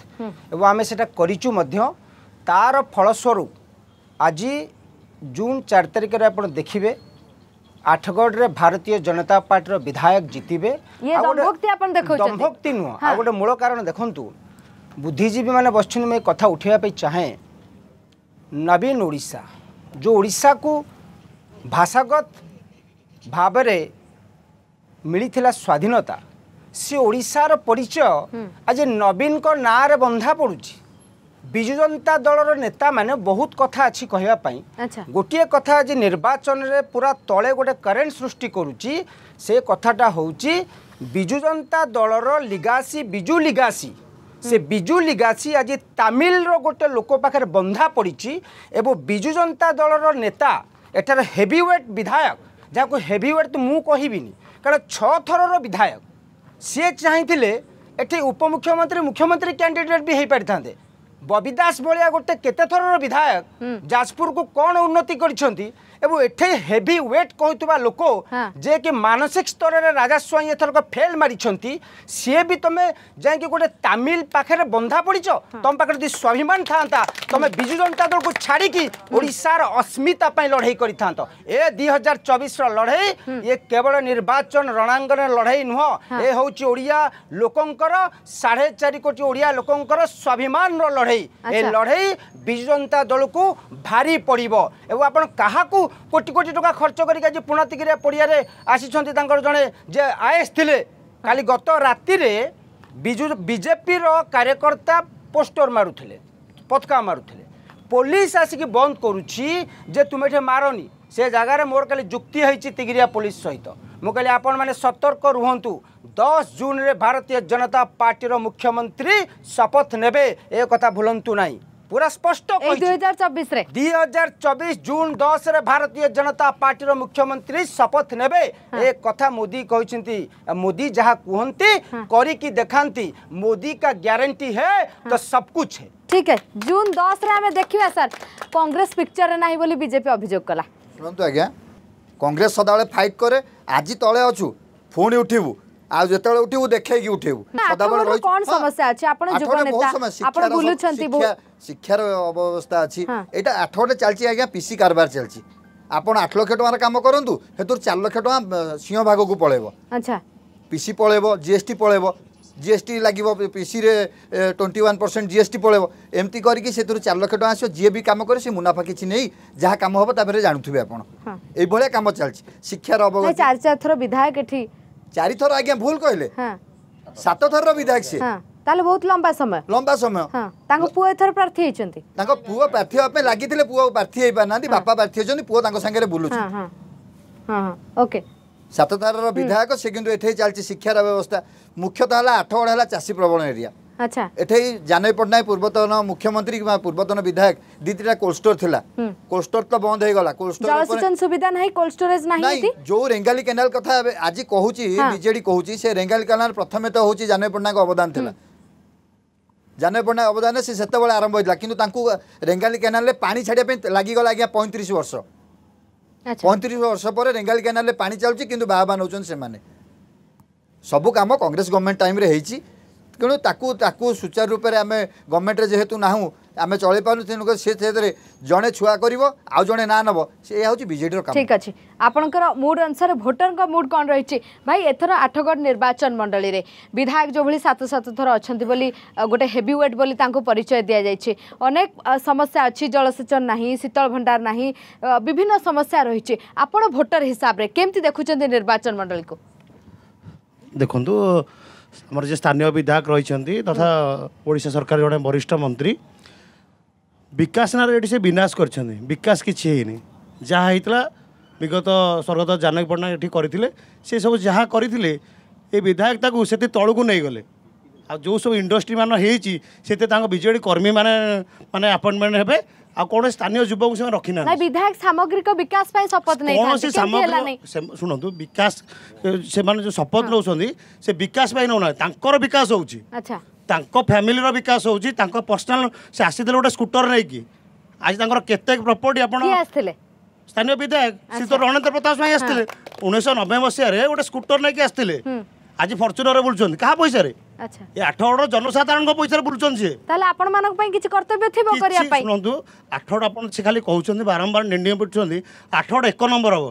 ଏବଂ ଆମେ ସେଇଟା କରିଛୁ ମଧ୍ୟ ତା'ର ଫଳସ୍ୱରୂପ ଆଜି ଜୁନ୍ ଚାରି ତାରିଖରେ ଆପଣ ଦେଖିବେ ଆଠଗଡ଼ରେ ଭାରତୀୟ ଜନତା ପାର୍ଟିର ବିଧାୟକ ଜିତିବେ ଦମ୍ଭୋକ୍ତି ନୁହଁ ଆଉ ଗୋଟେ ମୂଳ କାରଣ ଦେଖନ୍ତୁ बुद्धिजीवी मैंने बस कथा उठावाई चाहे नवीन ओडा जो ओडा को भाषागत भाव मिलता स्वाधीनता सी ओडार परिचय आज नवीन को नाँरे बंधा पड़ुଛି ବିଜୁ ଜନତା ଦଳର ନେତାମାନେ ବହୁତ କଥା ଅଛି କହିବା ପାଇଁ ଗୋଟିଏ କଥା ଯେ ନିର୍ବାଚନରେ ପୁରା ତଳେ ଗୋଟେ କରେଣ୍ଟ ସୃଷ୍ଟି କରୁଛି ସେ କଥାଟା ହେଉଛି ବିଜୁ ଜନତା ଦଳର ଲିଗାସି ବିଜୁ ଲିଗାସି ସେ ବିଜୁ ଲିଗାସି ଆଜି ତାମିଲର ଗୋଟେ ଲୋକ ପାଖରେ ବନ୍ଧା ପଡ଼ିଛି ଏବଂ ବିଜୁ ଜନତା ଦଳର ନେତା ଏଠାରେ ହେଭିୱେଟ୍ ବିଧାୟକ ଯାହାକୁ ହେଭିୱେଟ୍ ମୁଁ କହିବିନି କାରଣ ଛଅ ଥରର ବିଧାୟକ ସିଏ ଚାହିଁଥିଲେ ଏଠି ଉପମୁଖ୍ୟମନ୍ତ୍ରୀ ମୁଖ୍ୟମନ୍ତ୍ରୀ କ୍ୟାଣ୍ଡିଡେଟ୍ ବି ହୋଇପାରିଥାନ୍ତେ ববি দাস ভাগ গোটে কেতে থরর বিধায়ক যাজপুরকু কোন উন্নতি করছেন এবং এঠে হেভি ওয়েট কহুতবা লোক যে কি মানসিক স্তরের রাজা স্বাইঁ এথরক ফেল মারিছেন সিয়ে বি তুমি যাই গোটে তামিল পাখে বন্ধা পড়ছ তম পাখে যদি স্বাভিমান থাকে তুমি বিজু জনতা দল কু ছাড়িকি ওড়শার অস্মিতা পাই লড়াই করিথান্ত এ দুই হাজার চবিশর লড়াই ইয়ে কেবল নির্বাচন রণাঙ্গনে লড়াই নুহ এ হচ্ছে ওড়িয়া লোকঙ্কর সাড়ে চারি কোটি ওড়িয়া লোকঙ্কর স্বাভিমান লড়াই লড়াই এ আচ্ছা। লড়াই বিজু জনতা দলকু ভারি পড়ব এবং আপনার কাহাকু কোটি কোটি টাকা খরচ করি আজ পুণাতিকিরিয়া পড়িয়ারে আসিছেন তাঁর জনে যে আইএস লে কালি গত রাতে বিজু বিজেপির কার্যকর্তা পোস্টর মারুলে পতাকা মারুলে পুলিশ আসিকি বন্ধ করুছি যে তুমি এটি মারনি সে জায়গায় মোর কালি যুক্তি হয়েছি তিগিরিয়া পুলিশ সহিত ମୁଁ କହିଲି ଆପଣମାନେ ସତର୍କ ରୁହନ୍ତୁ ଦଶ ଜୁନ୍ରେ ଭାରତୀୟ ଜନତା ପାର୍ଟିର ମୁଖ୍ୟମନ୍ତ୍ରୀ ଶପଥ ନେବେ ଏ କଥା ଭୁଲନ୍ତୁ ନାହିଁ ପୁରା ସ୍ପଷ୍ଟ ଦୁଇ ହଜାର ଚବିଶ ଜୁନ ଦଶରେ ଭାରତୀୟ ଜନତା ପାର୍ଟିର ମୁଖ୍ୟମନ୍ତ୍ରୀ ଶପଥ ନେବେ ଏ କଥା ମୋଦି କହିଛନ୍ତି ମୋଦି ଯାହା କୁହନ୍ତି କରିକି ଦେଖାନ୍ତି ମୋଦି କା ଗ୍ୟାରେଣ୍ଟି ହେ ତ ସବ କୁଛ ହେ ଠିକ ହେ ଜୁନ ଦଶରେ ଆମେ ଦେଖିବା ସାର୍ କଂଗ୍ରେସ ପିକ୍ଚରରେ ନାହିଁ ବୋଲି ବିଜେପି ଅଭିଯୋଗ କଲା ଶୁଣନ୍ତୁ ଆଜ୍ଞା କଂଗ୍ରେସ ସଦାବେଳେ ଫାଇଟ୍ କରେ ଆଜି ତଳେ ଅଛୁ ପୁଣି ଉଠିବୁ ଆଉ ଯେତେବେଳେ ଉଠିବୁ ଦେଖେଇକି ଉଠିବୁ କଣ ସମସ୍ୟା ଅଛି ଆପଣ ଆପଣ ବୁଲୁଛନ୍ତି ଶିକ୍ଷାର ଅବସ୍ଥା ଅଛି ଏଇଟା ଆଠ ଗୋଟେ ଚାଲିଛି ଆଜ୍ଞା ପିସି କାରବାର ଚାଲିଛି ଆପଣ ଆଠ ଲକ୍ଷ ଟଙ୍କାର କାମ କରନ୍ତୁ ସେଥିରୁ ଚାରି ଲକ୍ଷ ଟଙ୍କା ସିଂହ ଭାଗକୁ ପଳେଇବ ପିସି ପଳେଇବ ଜିଏସ୍ଟି ପଳେଇବ জিএসটি লাগিব পিসিরে টোয়েন্টি ওয়ান পরসেন্ট জিএসটি পড়ব এমতি করি সে চার লক্ষ টাকা আসবে যে বি কাম করে সে মুনাফা কিছু নেই যা কাম হব তাপরে জাণুবে আপনার এইভাবে কাম চালছে শিক্ষার অবগত চারি চারথর বিধায়ক এটি চারিথর আজ্ঞা ভুল কহিলে সাত থর বিধায়ক সে তাহলে বহুত লম্বা সময় লম্বা সময় তাঙ্ক পুଅ এথর প্রার্থী হইছন্তি তাঙ্ক পুଅ প্রার্থী হওয়া পাই লাগিছিলে পুଅ প্রার্থী হই পারনান্তি বাপা প্রার্থী হইছন্তি পুଅ তাঙ্ক সাঙ্গে বুলুছি হ্যাঁ হ্যাঁ হ্যাঁ ওকে ସାତତାରାର ବିଧାୟକ ସେ କିନ୍ତୁ ଏଠି ଚାଲିଛି ଶିକ୍ଷାର ବ୍ୟବସ୍ଥା ମୁଖ୍ୟତଃ ହେଲା ଆଠଗଡ଼ ହେଲା ଚାଷୀ ପ୍ରବଣ ଏରିଆ ଏଠି ଜାନକୀ ପଟ୍ଟନାୟକ ପୂର୍ବତନ ମୁଖ୍ୟମନ୍ତ୍ରୀ କିମ୍ବା ପୂର୍ବତନ ବିଧାୟକ ଦି ତିନିଟା କୋଲ୍ଡ ଷ୍ଟୋର ଥିଲା କୋଲ୍ଡ ଷ୍ଟୋର ତ ବନ୍ଦ ହେଇଗଲା କୋଲ୍ଡ ଷ୍ଟୋର ସୁବିଧା ନାହିଁ କୋଲ୍ଡ ଷ୍ଟୋରେଜ ନାହିଁ ଯୋଉ ରେଙ୍ଗାଲି କେନାଲ କଥା ଆଜି କହୁଛି ବିଜେଡି କହୁଛି ସେ ରେଙ୍ଗାଲି କେନାଲ ପ୍ରଥମେ ତ ହଉଛି ଜାନକୀ ପଟ୍ଟନାୟକ ଅବଦାନ ଥିଲା ଜାନକୀ ପଟ୍ଟନାୟକ ଅବଦାନ ସେ ସେତେବେଳେ ଆରମ୍ଭ ହୋଇଥିଲା କିନ୍ତୁ ତାଙ୍କୁ ରେଙ୍ଗାଲି କେନାଲରେ ପାଣି ଛାଡ଼ିବା ପାଇଁ ଲାଗିଗଲା ଆଜ୍ଞା ପଇଁତିରିଶ ବର୍ଷ ପଇଁତିରିଶ ବର୍ଷ ପରେ ରେଙ୍ଗାଲି କେନାଲରେ ପାଣି ଚାଲୁଛି କିନ୍ତୁ ବାହା ବାହା ନେଉଛନ୍ତି ସେମାନେ ସବୁ କାମ କଂଗ୍ରେସ ଗଭର୍ଣ୍ଣମେଣ୍ଟ ଟାଇମ୍ରେ ହେଇଛି ତେଣୁ ତାକୁ ତାକୁ ସୁଚାରୁ ରୂପରେ ଆମେ ଗଭର୍ଣ୍ଣମେଣ୍ଟରେ ଯେହେତୁ ନାହୁଁ ଆମେ ଚଳେଇ ପାରୁନୁ ତେଣୁ ସେଥିରେ ଜଣେ ଛୁଆ କରିବ ଆଉ ଜଣେ ନା ନେବ ସେ ହେଉଛି ବିଜେଡ଼ିର କାମ ଠିକ୍ ଅଛି ଆପଣଙ୍କର ମୁଡ୍ ଅନୁସାରେ ଭୋଟରଙ୍କ ମୁଡ୍ କ'ଣ ରହିଛି ଭାଇ ଏଥର ଆଠଗଡ଼ ନିର୍ବାଚନ ମଣ୍ଡଳୀରେ ବିଧାୟକ ଯେଉଁଭଳି ସାତ ସାତ ଥର ଅଛନ୍ତି ବୋଲି ଗୋଟେ ହେଭି ୱେଟ୍ ବୋଲି ତାଙ୍କୁ ପରିଚୟ ଦିଆଯାଇଛି ଅନେକ ସମସ୍ୟା ଅଛି ଜଳସେଚନ ନାହିଁ ଶୀତଳ ଭଣ୍ଡାର ନାହିଁ ବିଭିନ୍ନ ସମସ୍ୟା ରହିଛି ଆପଣ ଭୋଟର ହିସାବରେ କେମିତି ଦେଖୁଛନ୍ତି ନିର୍ବାଚନ ମଣ୍ଡଳୀକୁ ଦେଖନ୍ତୁ ଆମର ଯେ ସ୍ଥାନୀୟ ବିଧାୟକ ରହିଛନ୍ତି ତଥା ଓଡ଼ିଶା ସରକାର ଜଣେ ବରିଷ୍ଠ ମନ୍ତ୍ରୀ ବିକାଶ ନାଁରେ ଏଠି ସେ ବିନାଶ କରିଛନ୍ତି ବିକାଶ କିଛି ହେଇନି ଯାହା ହେଇଥିଲା ବିଗତ ସ୍ୱର୍ଗତ ଜାନକୀ ପଟ୍ଟନାୟକ ଏଠି କରିଥିଲେ ସେ ସବୁ ଯାହା କରିଥିଲେ ଏ ବିଧାୟକ ତାକୁ ସେତେ ତଳକୁ ନେଇଗଲେ ଆଉ ଯେଉଁ ସବୁ ଇଣ୍ଡଷ୍ଟ୍ରିମାନ ହେଇଛି ସେତେ ତାଙ୍କ ବିଜେଡ଼ି କର୍ମୀମାନେ ମାନେ ଆପଏଣ୍ଟମେଣ୍ଟ ହେବେ ଆଉ କୌଣସି ସ୍ଥାନୀୟ ଯୁବକୁ ସେମାନେ ରଖିନାହାନ୍ତି ବିଧାୟକ ସାମଗ୍ରିକ ବିକାଶ ପାଇଁ ଶପଥ କୌଣସି ସାମଗ୍ରୀ ଶୁଣନ୍ତୁ ବିକାଶ ସେମାନେ ଯେଉଁ ଶପଥ ନେଉଛନ୍ତି ସେ ବିକାଶ ପାଇଁ ନେଉନାହାନ୍ତି ତାଙ୍କର ବିକାଶ ହେଉଛି ଆଚ୍ଛା ତାଙ୍କ ଫ୍ୟାମିଲିର ବିକାଶ ହେଉଛି ତାଙ୍କ ପର୍ସନାଲ ସେ ଆସିଥିଲେ ଗୋଟେ ସ୍କୁଟର ନେଇକି ଆଜି ତାଙ୍କର କେତେ ପ୍ରପର୍ଟି ଆପଣ ସ୍ଥାନୀୟ ବିଧାୟକ ସେ ତ ରଣେନ୍ଦ୍ର ପ୍ରତାପ ସ୍ୱାଇଁ ଆସିଥିଲେ ଉଣେଇଶହ ନବେ ମସିହାରେ ଗୋଟେ ସ୍କୁଟର ନେଇକି ଆସିଥିଲେ আজি ফর্চুনরে বুলছন কাহা পয়সারে আচ্ছা এ আঠগড় জনসাধারণক পয়সারে বুলছন সে তাহলে আপন মানক পাই কিছু কর্তব্য থিব করিয়া পাই শুনন্তু আঠগড় আপন সে খালি কহুছন বারম্বার নির্ণয় পড়ছন আঠগড় এক নম্বর হবো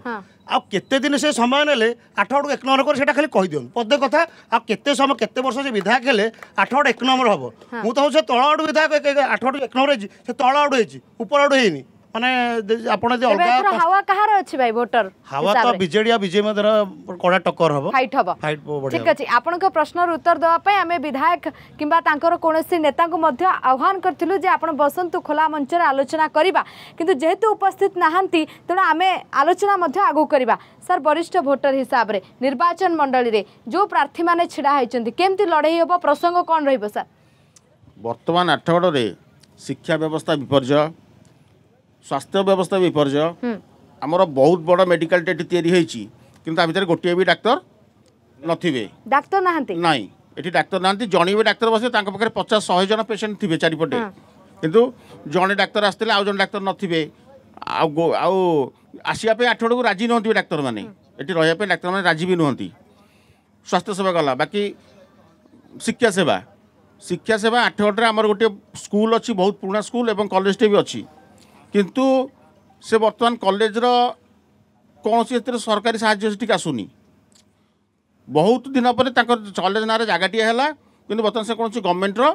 আউ কেতে দিন সে সময় নেলে আঠগড় এক নম্বর করে সেটা খালি কই দিও পদে কথা আউ কেতে সময় কেতে বর্ষ সে বিধায়ক হলে আঠগড় এক নম্বর হবো মু তো হচ্ছে তল আড়ু বিধায়ক আঠগড় এক নম্বর হয়েছি সে তল আড়ু হয়েছি উপর আড়ু হয়নি ମାନେ ଆପଣ ଯଦି ଅଲଗା ହାୱା କାହାର ଅଛି ଭାଇ ଭୋଟର ହାୱା ତ ବିଜେଡି ଆଉ ବିଜେପି ମଧ୍ୟରେ କଡ଼ା ଟକ୍କର ହବ ଫାଇଟ୍ ହବ ଫାଇଟ୍ ଠିକ୍ ଅଛି ଆପଣଙ୍କ ପ୍ରଶ୍ନର ଉତ୍ତର ଦେବା ପାଇଁ ଆମେ ବିଧାୟକ କିମ୍ବା ତାଙ୍କର କୌଣସି ନେତାଙ୍କୁ ମଧ୍ୟ ଆହ୍ୱାନ କରିଥିଲୁ ଯେ ଆପଣ ବସନ୍ତୁ ଖୋଲା ମଞ୍ଚରେ ଆଲୋଚନା କରିବା କିନ୍ତୁ ଯେହେତୁ ଉପସ୍ଥିତ ନାହାନ୍ତି ତେଣୁ ଆମେ ଆଲୋଚନା ମଧ୍ୟ ଆଗକୁ କରିବା ସାର୍ ବରିଷ୍ଠ ଭୋଟର ହିସାବରେ ନିର୍ବାଚନ ମଣ୍ଡଳୀରେ ଯେଉଁ ପ୍ରାର୍ଥୀମାନେ ଛିଡ଼ା ହୋଇଛନ୍ତି କେମିତି ଲଢ଼େଇ ହେବ ପ୍ରସଙ୍ଗ କ'ଣ ରହିବ ସାର୍ ବର୍ତ୍ତମାନ ଆଠଗଡ଼ରେ ଶିକ୍ଷା ବ୍ୟବସ୍ଥା ବିପର୍ଯ୍ୟୟ ସ୍ୱାସ୍ଥ୍ୟ ବ୍ୟବସ୍ଥା ବିପର୍ଯ୍ୟୟ ଆମର ବହୁତ ବଡ଼ ମେଡିକାଲଟେ ଏଠି ତିଆରି ହେଇଛି କିନ୍ତୁ ତା ଭିତରେ ଗୋଟିଏ ବି ଡାକ୍ତର ନଥିବେ ଡାକ୍ତର ନାହାନ୍ତି ନାଇଁ ଏଠି ଡାକ୍ତର ନାହାନ୍ତି ଜଣେ ବି ଡାକ୍ତର ବସିବେ ତାଙ୍କ ପାଖରେ ପଚାଶ ଶହେ ଜଣ ପେସେଣ୍ଟ ଥିବେ ଚାରିପଟେ କିନ୍ତୁ ଜଣେ ଡାକ୍ତର ଆସିଥିଲେ ଆଉ ଜଣେ ଡାକ୍ତର ନଥିବେ ଆଉ ଆଉ ଆସିବା ପାଇଁ ଆଠ ଜଣକୁ ରାଜି ନୁହନ୍ତି ଡାକ୍ତରମାନେ ଏଠି ରହିବା ପାଇଁ ଡାକ୍ତରମାନେ ରାଜି ବି ନୁହନ୍ତି ସ୍ୱାସ୍ଥ୍ୟ ସେବା ଗଲା ବାକି ଶିକ୍ଷା ସେବା ଶିକ୍ଷା ସେବା ଆଠ ଘଣ୍ଟାରେ ଆମର ଗୋଟିଏ ସ୍କୁଲ ଅଛି ବହୁତ ପୁରୁଣା ସ୍କୁଲ ଏବଂ କଲେଜଟେ ବି ଅଛି କିନ୍ତୁ ସେ ବର୍ତ୍ତମାନ କଲେଜର କୌଣସି ଏଥିରେ ସରକାରୀ ସାହାଯ୍ୟ ସେଠିକି ଆସୁନି ବହୁତ ଦିନ ପରେ ତାଙ୍କର କଲେଜ ନାଁରେ ଜାଗାଟିଏ ହେଲା କିନ୍ତୁ ବର୍ତ୍ତମାନ ସେ କୌଣସି ଗଭର୍ଣ୍ଣମେଣ୍ଟର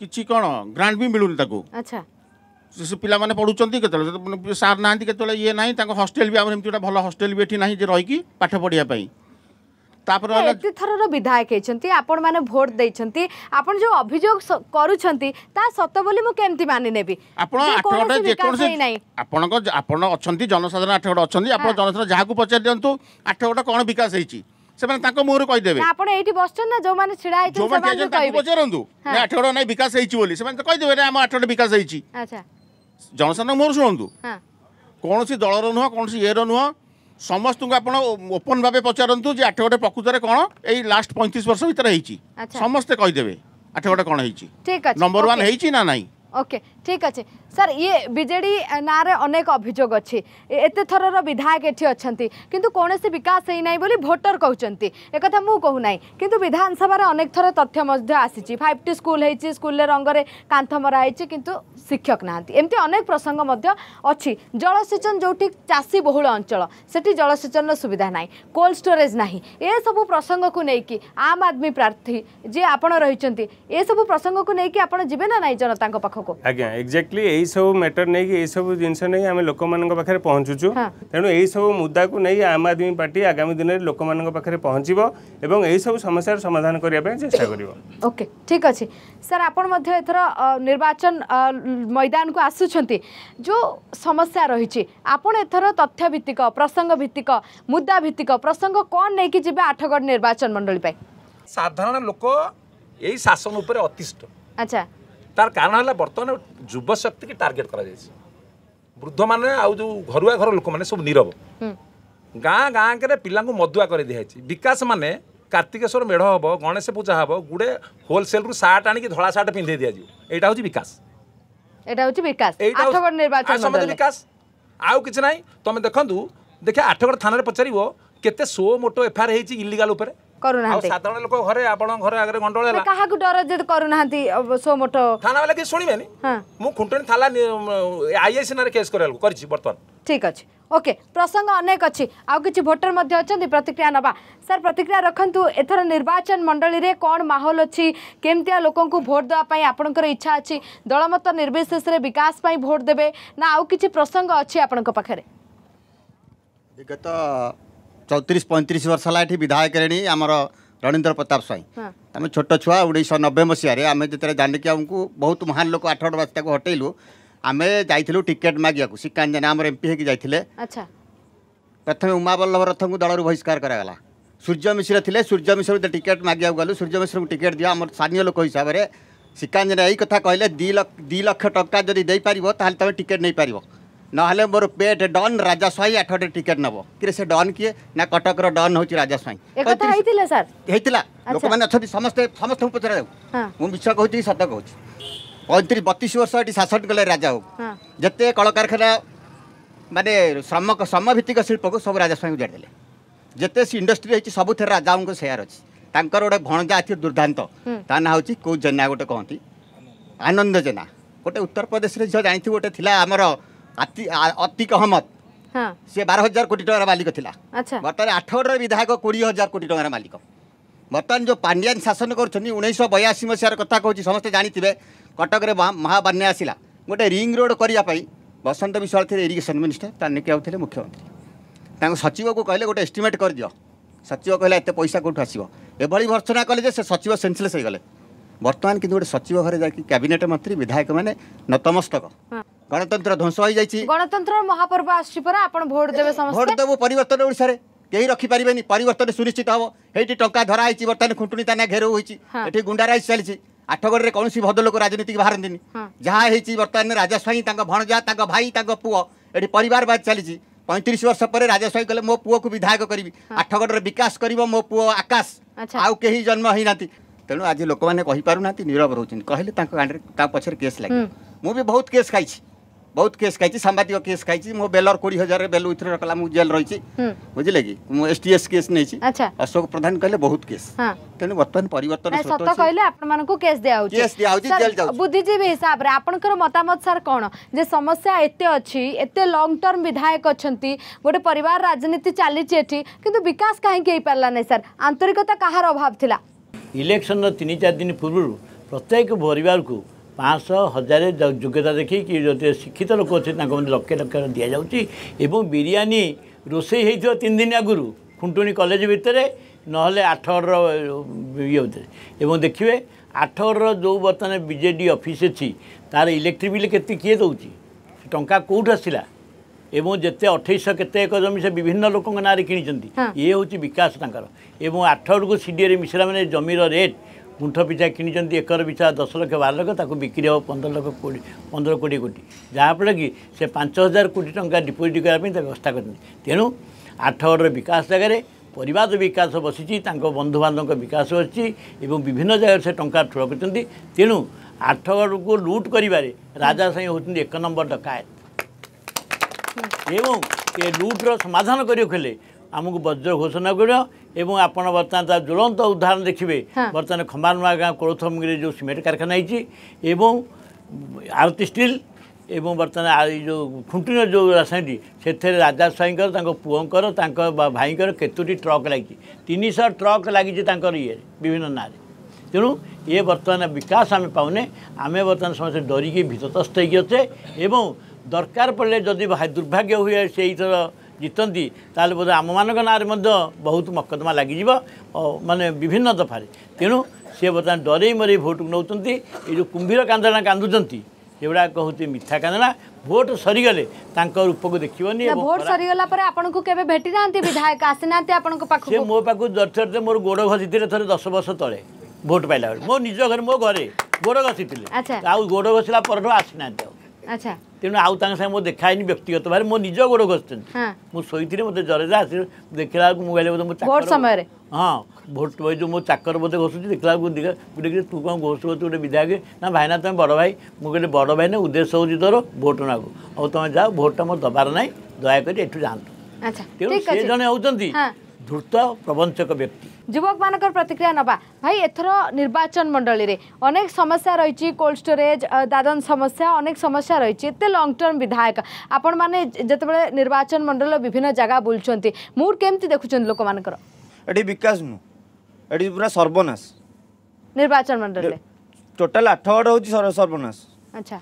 କିଛି କ'ଣ ଗ୍ରାଣ୍ଟ ବି ମିଳୁନି ତାକୁ ଆଚ୍ଛା ସେ ପିଲାମାନେ ପଢ଼ୁଛନ୍ତି କେତେବେଳେ ସାର୍ ନାହାନ୍ତି କେତେବେଳେ ଇଏ ନାହିଁ ତାଙ୍କ ହଷ୍ଟେଲ୍ ବି ଆମର ଏମିତି ଗୋଟେ ଭଲ ହଷ୍ଟେଲ୍ ବି ଏଠି ନାହିଁ ଯେ ରହିକି ପାଠ ପଢ଼ିବା ପାଇଁ ତାପରେ ଏତେ ଥରର ବିଧାୟକ ହେଇଛନ୍ତି ଆପଣମାନେ ଭୋଟ ଦେଇଛନ୍ତି ଆପଣ ଯୋଉ ଅଭିଯୋଗ କରୁଛନ୍ତି ତା ସତ ବୋଲି ମୁଁ କେମିତି ମାନି ନେବି ଆପଣ ଆଠଗଡ଼ ଯେକୌଣସି ଆପଣଙ୍କ ଆପଣ ଅଛନ୍ତି ଜନସାଧାରଣ ଆଠଗଡ଼ ଅଛନ୍ତି ଆପଣ ଜନସାଧାରଣ ଯାହାକୁ ପଚାରି ଦିଅନ୍ତୁ ଆଠଗଡ଼ କ'ଣ ବିକାଶ ହେଇଛି ସେମାନେ ତାଙ୍କ ମୁହଁରୁ କହିଦେବେ ଆପଣ ଏଇଠି ବସିଛନ୍ତି ନା ଯୋଉମାନେ ଛିଡ଼ା ହେଇଛନ୍ତି ଯୋଉମାନେ ତାଙ୍କୁ ପଚାରନ୍ତୁ ନା ଆଠଗଡ଼ ନାଇଁ ବିକାଶ ହେଇଛି ବୋଲି ସେମାନେ ତ କହିଦେବେ ନା ଆମ ଆଠଗଡ଼ ବିକାଶ ହେଇଛି ଆଚ୍ଛା ଜନସାଧାରଣ ମୁହଁରୁ ଶୁଣନ୍ତୁ କୌଣସି ଦଳର ନୁହଁ କୌଣସି ଇଏର ନୁହଁ ସମସ୍ତଙ୍କୁ ଆପଣ ଓପନ୍ ଭାବେ ପଚାରନ୍ତୁ ଯେ ଆଠ ଗୋଟେ ପ୍ରକୃତରେ କ'ଣ ଏଇ ଲାଷ୍ଟ ପଇଁତିରିଶ ବର୍ଷ ଭିତରେ ହେଇଛି ସମସ୍ତେ କହିଦେବେ ଆଠ ଗୋଟେ କ'ଣ ହେଇଛି ନମ୍ବର ୱାନ୍ ହେଇଛି ନା ନାହିଁ ଓକେ ঠিক আছে স্যার ইয়ে বিজেডি নাঁরে অনেক অভিযোগ অছি এতে থরর বিধায়ক এটি অনেক কিন্তু কৌশি বিকাশ হয়ে না বলে ভোটর কুমার একথা মু কহু না কিন্তু বিধানসভার অনেক থর তথ্য মধ্যে আসিছি ফাইভ টি স্কুল হয়েছি স্কুলের রঙরে কান্থ মরা হয়েছে কিন্তু শিক্ষক না এমতি অনেক প্রসঙ্গ মধ্যে অছি জলসেচন যেটি চাষী বহুল অঞ্চল সেটি জলসেচনর সুবিধা নাই কোল্ড স্টোরেজ না এসব প্রসঙ্গক নেই আম আদমি প্রার্থী যে আপনার রয়েছেন এসব প্রসঙ্গক নেই আপনার যাবে না নাই জনতা পাখক আজ্ঞা ଏକ୍ଜାକ୍ଟଲି ଏଇ ସବୁ ମ୍ୟାଟର ନେଇକି ଏଇ ସବୁ ଜିନିଷ ନେଇ ଆମେ ଲୋକମାନଙ୍କ ପାଖରେ ପହଞ୍ଚୁଛୁ ତେଣୁ ଏଇ ସବୁ ମୁଦାକୁ ନେଇ ଆମ୍ ଆଦମୀ ପାର୍ଟି ଆଗାମୀ ଦିନରେ ଲୋକମାନଙ୍କ ପାଖରେ ପହଞ୍ଚିବ ଏବଂ ଏଇ ସବୁ ସମସ୍ୟାର ସମାଧାନ କରିବା ପାଇଁ ଚେଷ୍ଟା କରିବ ଓକେ ଠିକ୍ ଅଛି ସାର୍ ଆପଣ ମଧ୍ୟ ଏଥର ନିର୍ବାଚନ ମଇଦାନକୁ ଆସୁଛନ୍ତି ଯେଉଁ ସମସ୍ୟା ରହିଛି ଆପଣ ଏଥର ତଥ୍ୟ ଭିତ୍ତିକ ପ୍ରସଙ୍ଗ ଭିତ୍ତିକ ମୁଦା ଭିତ୍ତିକ ପ୍ରସଙ୍ଗ କ'ଣ ନେଇକି ଯିବେ ଆଠଗଡ଼ ନିର୍ବାଚନ ମଣ୍ଡଳୀ ପାଇଁ ସାଧାରଣ ଲୋକ ଏଇ ଶାସନ ଉପରେ ଅତିଷ୍ଠ ଆଚ୍ଛା তার কারণ হল বর্তমান যুবশক্তিকে টার্গেট করা যাইছে বৃদ্ধমানে আউ যে ঘরুয়া ঘর লোক মানে সব নীরব ଗାଁ ଗାଁକରେ ପିଲାଙ୍କୁ ମଦୁଆ କରି ଦିଆହେଇଛି ବିକାଶ ମାନେ କାର୍ତ୍ତିକେଶ୍ୱର ମେଢ଼ ହେବ ଗଣେଶ ପୂଜା ହେବ ଗୁଡ଼େ ହୋଲସେଲରୁ ସାର୍ଟ ଆଣିକି ଧଳା ସାର୍ଟ ପିନ୍ଧେଇ ଦିଆଯିବ ଏଇଟା ହେଉଛି ବିକାଶ ଏଇଟା ହେଉଛି ବିକାଶ ଏଇଟା ବିକାଶ ଆଉ କିଛି ନାହିଁ ତମେ ଦେଖନ୍ତୁ ଦେଖିବା ଆଠଗଡ଼ ଥାନାରେ ପଚାରିବ କେତେ ସୋ ମୋଟୋ ଏଫଆଇଆର ହେଇଛି ଇଲିଗାଲ ଉପରେ କରୁନାହାନ୍ତି ସାଧାରଣ ଲୋକ ଘରେ ଆପଣଙ୍କ ଘର ଆଗରେ ଗଣ୍ଡଗୋଳ ହେଲା କାହାକୁ ଡର ଯେ କରୁନାହାନ୍ତି ସୋ ମୋଟ ଥାନା ବାଲା କିଛି ଶୁଣିବେନି ମୁଁ ଖୁଣ୍ଟଣି ଥାନା ଆଇଏସି ନାଁରେ କେସ୍ କରିବାକୁ କରିଛି ବର୍ତ୍ତମାନ ଠିକ ଅଛି ଓକେ ପ୍ରସଙ୍ଗ ଅନେକ ଅଛି ଆଉ କିଛି ଭୋଟର ମଧ୍ୟ ଅଛନ୍ତି ପ୍ରତିକ୍ରିୟା ନେବା ସାର୍ ପ୍ରତିକ୍ରିୟା ରଖନ୍ତୁ ଏଥର ନିର୍ବାଚନ ମଣ୍ଡଳୀରେ କ'ଣ ମାହୋଲ ଅଛି କେମିତିଆ ଲୋକଙ୍କୁ ଭୋଟ ଦେବା ପାଇଁ ଆପଣଙ୍କର ଇଚ୍ଛା ଅଛି ଦଳମତ ନିର୍ବିଶେଷରେ ବିକାଶ ପାଇଁ ଭୋଟ ଦେବେ ନା ଆଉ କିଛି ପ୍ରସଙ୍ଗ ଅଛି ଆପଣଙ୍କ ପାଖରେ ବିଗତ ଚଉତିରିଶ ପଇଁତିରିଶ ବର୍ଷ ହେଲା ଏଠି ବିଧାୟକରେଣୀ ଆମର ରଣେନ୍ଦ୍ର ପ୍ରତାପ ସ୍ୱାଇଁ ଆମେ ଛୋଟ ଛୁଆ ଉଣେଇଶହ ନବେ ମସିହାରେ ଆମେ ଯେତେବେଳେ ଜାଣିକି ଆମକୁ ବହୁତ ମହାନ ଲୋକ ଆଠଗଡ଼ବାସୀ ତାକୁ ହଟେଇଲୁ ଆମେ ଯାଇଥିଲୁ ଟିକେଟ୍ ମାଗିବାକୁ ଶ୍ରୀକାନ୍ତ ଜେନା ଆମର ଏମ୍ପି ହେଇକି ଯାଇଥିଲେ ପ୍ରଥମେ ଉମା ବଲ୍ଲଭ ରଥଙ୍କୁ ଦଳରୁ ବହିଷ୍କାର କରାଗଲା ସୂର୍ଯ୍ୟ ମିଶ୍ର ଥିଲେ ସୂର୍ଯ୍ୟ ମିଶ୍ରକୁ ଟିକେଟ୍ ମାଗିବାକୁ ଗଲୁ ସୂର୍ଯ୍ୟ ମିଶ୍ରଙ୍କୁ ଟିକେଟ୍ ଦିଅ ଆମର ସ୍ଥାନୀୟ ଲୋକ ହିସାବରେ ଶ୍ରୀକାନ୍ତ ଜେନା ଏଇ କଥା କହିଲେ ଦୁଇ ଲକ୍ଷ ଟଙ୍କା ଯଦି ଦେଇପାରିବ ତାହେଲେ ତୁମେ ଟିକେଟ୍ ନେଇପାରିବ নহলে মোর পেট ডন রাজা স্বাই আঠটে টিকেট নব কিরে সে ডন কিয়ে না কটকর ডন হচ্ছে রাজা স্বাই একথা হইতিলা স্যার হইতিলা লোকমানে অছন্তি সমস্ত সমস্ত পচরা যাও মু মিছ কহুছি সত কহুছি পঁয়ত্রিশ বতিশ বর্ষ এটি শাসন কলে রাজা হোক যেতে কলকারখানা মানে শ্রম শ্রমভিত্তিক শিল্পকে সব রাজা স্বাই উজাড়িদেলে যেতে ইন্ডস্ট্রি হয়েছে সবুথে রাজাঙ্ক সেয়ার অছি ତାଙ୍କର ଗୋଟେ ଭଣଜା ଅଛି ଦୁର୍ଦ୍ଧାନ୍ତ ତା ନାଁ ହେଉଛି କେଉଁ ଜେନା ଗୋଟେ କହନ୍ତି ଆନନ୍ଦ ଜେନା ଗୋଟେ ଉତ୍ତରପ୍ରଦେଶରେ ଝିଅ ଜାଣିଥିବ ଗୋଟେ ଥିଲା ଆମର ଅତି ଅହମ୍ମଦ ସେ ବାର ହଜାର କୋଟି ଟଙ୍କାର ମାଲିକ ଥିଲା ବର୍ତ୍ତମାନ ଆଠଗଡ଼ର ବିଧାୟକ କୋଡ଼ିଏ ହଜାର କୋଟି ଟଙ୍କାର ମାଲିକ ବର୍ତ୍ତମାନ ଯେଉଁ ପାଣ୍ଡିଆନ ଶାସନ କରୁଛନ୍ତି ଉଣେଇଶହ ବୟାଅଶୀ ମସିହାର କଥା କହୁଛି ସମସ୍ତେ ଜାଣିଥିବେ କଟକରେ ମହାବାନ୍ୟା ଆସିଲା ଗୋଟେ ରିଙ୍ଗ ରୋଡ଼ କରିବା ପାଇଁ ବସନ୍ତ ବିଶ୍ୱାଳ ଥିଲେ ଇରିଗେସନ୍ ମିନିଷ୍ଟର ଚାଣକ୍ୟ ବାବୁ ଥିଲେ ମୁଖ୍ୟମନ୍ତ୍ରୀ ତାଙ୍କ ସଚିବକୁ କହିଲେ ଗୋଟେ ଏଷ୍ଟିମେଟ୍ କରିଦିଅ ସଚିବ କହିଲା ଏତେ ପଇସା କେଉଁଠୁ ଆସିବ ଏଭଳି ଭର୍ସନା କଲେ ଯେ ସେ ସଚିବ ସେନ୍ସଲେସ୍ ହୋଇଗଲେ ବର୍ତ୍ତମାନ କିନ୍ତୁ ଗୋଟେ ସଚିବ ଘରେ ଯାଇକି କ୍ୟାବିନେଟ୍ ମନ୍ତ୍ରୀ ବିଧାୟକମାନେ ନତମସ୍ତକ গণতন্ত্র ধ্বংস হয়ে যাই গণতন্ত্র মহাপর্ব আসছে পরে আপনার ভোট দেবে ভোট দেবু পরিবর্তন ওড়শার কেউ রখিপারে পরিবর্তন সুনিশ্চিত হব সেইটি টঙ্কা ধরা হয়েছে বর্তমানে খুঁটুণী থানা ঘেরাও হয়েছে এটি গুন্ডারাইজ চালছে আঠগড়ে কৌশি ভদ্রলোক রাজনীতিকে বাহারতি যা হয়েছে বর্তমানে রাজা স্বাইঁ তাঁর ভণজা তাঁর ভাই তাঁর পুয় এটি পরিবারবাদ চালছে পঁয়ত্রিশ বর্ষ পরে রাজা স্বাইঁ কলে মো পুয়কু বিধায়ক করবি আঠগড়ের বিকাশ করব মো পুয় আকাশ আউ কে জন্ম হয়ে না তেমন আজ লোক মানে কহিপার না নীরব রোচ কহিলে তাঁর পছরে কেস লাগে মু বহুত কেস খাইছি ବହୁତ କେସ୍ ଖାଇଛି ସାମ୍ବାଦିକ କେସ୍ ଖାଇଛି ମୋ ବେଲର କୋଡ଼ିଏ ହଜାରରେ ବେଲ ଉଇଥ୍ର କଲା ମୁଁ ଜେଲ୍ ରହିଛି ବୁଝିଲେ କି ମୁଁ ଏସ୍ ଟି ଏସ୍ କେସ୍ ନେଇଛି ଅଶୋକ ପ୍ରଧାନ କହିଲେ ବହୁତ କେସ୍ ତେଣୁ ବର୍ତ୍ତମାନ ପରିବର୍ତ୍ତନ ସତ କହିଲେ ଆପଣମାନଙ୍କୁ କେସ୍ ଦିଆହେଉଛି କେସ୍ ଦିଆହେଉଛି ଜେଲ୍ ଯାଉଛି ବୁଦ୍ଧିଜୀବୀ ହିସାବରେ ଆପଣଙ୍କର ମତାମତ ସାର୍ କ'ଣ ଯେ ସମସ୍ୟା ଏତେ ଅଛି ଏତେ ଲଙ୍ଗ ଟର୍ମ ବିଧାୟକ ଅଛନ୍ତି ଗୋଟେ ପରିବାର ରାଜନୀତି ଚାଲିଛି ଏଠି କିନ୍ତୁ ବିକାଶ କାହିଁକି ହେଇପାରିଲା ନାହିଁ ସାର୍ ଆନ୍ତରିକତା କାହାର ଅଭାବ ଥିଲା ଇଲେକ୍ସନର ତିନି ଚାରି ଦିନ ପୂର୍ବରୁ ପ୍ରତ୍ୟେକ ପରିବାରକୁ ପାଞ୍ଚଶହ ହଜାରେ ଯୋଗ୍ୟତା ଦେଖିକି ଯଦି ଶିକ୍ଷିତ ଲୋକ ଅଛନ୍ତି ତାଙ୍କ ମଧ୍ୟ ଲକ୍ଷ ଲକ୍ଷ ଦିଆଯାଉଛି ଏବଂ ବିରିୟାନୀ ରୋଷେଇ ହୋଇଥିବ ତିନି ଦିନ ଆଗରୁ ଖୁଣ୍ଟୁଣି କଲେଜ ଭିତରେ ନହେଲେ ଆଠଗଡ଼ର ଇଏ ଭିତରେ ଏବଂ ଦେଖିବେ ଆଠଗଡ଼ର ଯେଉଁ ବର୍ତ୍ତମାନ ବି ଜେ ଡ଼ି ଅଫିସ୍ ଅଛି ତା'ର ଇଲେକ୍ଟ୍ରି ବିଲ୍ କେତେ କିଏ ଦେଉଛି ଟଙ୍କା କେଉଁଠୁ ଆସିଲା ଏବଂ ଯେତେ ଅଠେଇଶହ କେତେ ଏକ ଜମି ସେ ବିଭିନ୍ନ ଲୋକଙ୍କ ନାଁରେ କିଣିଛନ୍ତି ଇଏ ହେଉଛି ବିକାଶ ତାଙ୍କର ଏବଂ তাঁর এবং আঠগড়ু সিডিএ ମିଶିଲା ମାନେ ଜମିର ରେଟ୍ गुण्ठ पिछा किन्छ एकर पिछा दस लक्ष बार लक्ष बिक्री हौ कोटी ल पन्ध्र कि से पाँच हजार को डिपोजिट गर्दा व्यवस्था गर्छ तेणु आठगढर विकास जा परिवार वकास बसिछ बन्धु बान्धवको बिकास बसिछ विभिन्न जग्गा ठुलो गरिन्छ तेणु आठगढको लुट गराइ हौ एक नम्बर डकु लुट्र समाधानले आमुख वज्र घोषणा गर এবং আপনার বর্তমান তার জ্বলন্ত উদাহরণ দেখবে হ্যাঁ। বর্তমান খমারমা গাঁ কোলথমগিরি যে সিমেন্ট কারখানা হয়েছে এবং আরতি স্টিল এবং বর্তমান এই যে খুঁটির যে রাসায়নিক সেথে রাজা স্বাইঙ্কর তাঁর পুঙ্কর তাঁর ভাইঙ্কর কেতোটি ট্রক লাগিছে তিনশহ ট্রক লাগিছে তাঁর ইয়ে বিভিন্ন নাঁরে তেমন এ বর্তমান বিকাশ আমি পাওনে আমি বর্তমান সমস্ত ডরিকি ভীততস্থ হয়ে অছে এবং দরকার পড়লে যদি দুর্ভাগ্য হুয়ে সেইথর ଜିତନ୍ତି ତାହେଲେ ବୋଧେ ଆମମାନଙ୍କ ନାଁରେ ମଧ୍ୟ ବହୁତ ମକଦ୍ଦମା ଲାଗିଯିବ ମାନେ ବିଭିନ୍ନ ଦଫାରେ ତେଣୁ ସିଏ ବର୍ତ୍ତମାନ ଡରେଇ ମରେଇ ଭୋଟ୍କୁ ନେଉଛନ୍ତି ଏ ଯେଉଁ କୁମ୍ଭୀର କାନ୍ଦଣା କାନ୍ଦୁଛନ୍ତି ଏଗୁଡ଼ାକ ହେଉଛି ମିଥ୍ୟା କାନ୍ଦଣା ଭୋଟ୍ ସରିଗଲେ ତାଙ୍କ ରୂପକୁ ଦେଖିବନି ଭୋଟ୍ ସରିଗଲା ପରେ ଆପଣଙ୍କୁ କେବେ ଭେଟି ନାହାନ୍ତି ବିଧାୟକ ଆସିନାହାନ୍ତି ଆପଣଙ୍କ ପାଖକୁ ସେ ମୋ ପାଖକୁ ଥରେ ମୋର ଗୋଡ଼ ଘଷିଥିଲେ ଥରେ ଦଶ ବର୍ଷ ତଳେ ଭୋଟ୍ ପାଇଲା ବେଳେ ମୋ ନିଜ ଘରେ ମୋ ଘରେ ଗୋଡ଼ ଘଷିଥିଲେ ଆଉ ଗୋଡ଼ ଘଷିଲା ପରଠୁ ଆସିନାହାନ୍ତି ଆଉ আচ্ছা তেমন আউ তাঙ্ক সাথে মো দেখা হয়নি ব্যক্তিগত ভাবে মো নিজ গোড় ঘষছেন মু শোইথিলে মতো জ্বরে যা আসি দেখিলা বেলু মু গাইলে বোধ মো ভোট সময় হ্যাঁ ভোট ওই যে মো চাকর বোধে ঘষুছি দেখিলা বেলু দেখি তু কম ঘষু তু গোটে বিধায়ক না ভাই না তুমি বড় ভাই মু কহিলি বড় ভাই না উদ্দেশ্য হচ্ছে তোর ভোট নাকু আউ তুমি যাও ভোটটা মো দবার নাই দয়া করে এটু যাতে আচ্ছা সে জনে হচ্ছেন ଧୂର୍ତ୍ତ ପ୍ରବଞ୍ଚକ ବ୍ୟକ୍ତି ଯୁବକମାନଙ୍କର ପ୍ରତିକ୍ରିୟା ନେବା ଭାଇ ଏଥର ନିର୍ବାଚନ ମଣ୍ଡଳୀରେ ଅନେକ ସମସ୍ୟା ରହିଛି କୋଲ୍ଡ ଷ୍ଟୋରେଜ୍ ଦାଦନ ସମସ୍ୟା ଅନେକ ସମସ୍ୟା ରହିଛି ଏତେ ଲଙ୍ଗ୍ ଟର୍ମ ବିଧାୟକ ଆପଣମାନେ ଯେତେବେଳେ ନିର୍ବାଚନ ମଣ୍ଡଳୀର ବିଭିନ୍ନ ଜାଗା ବୁଲୁଛନ୍ତି ମୁଡ୍ କେମିତି ଦେଖୁଛନ୍ତି ଲୋକମାନଙ୍କର ଏଠି ବିକାଶ ନୁହଁ ଏଠି ପୁରା ସର୍ବନାଶ ନିର୍ବାଚନ ମଣ୍ଡଳୀରେ ଟୋଟାଲ ଆଠ ୱାର୍ଡ଼ ହେଉଛି ସର୍ବନାଶ ଆଚ୍ଛା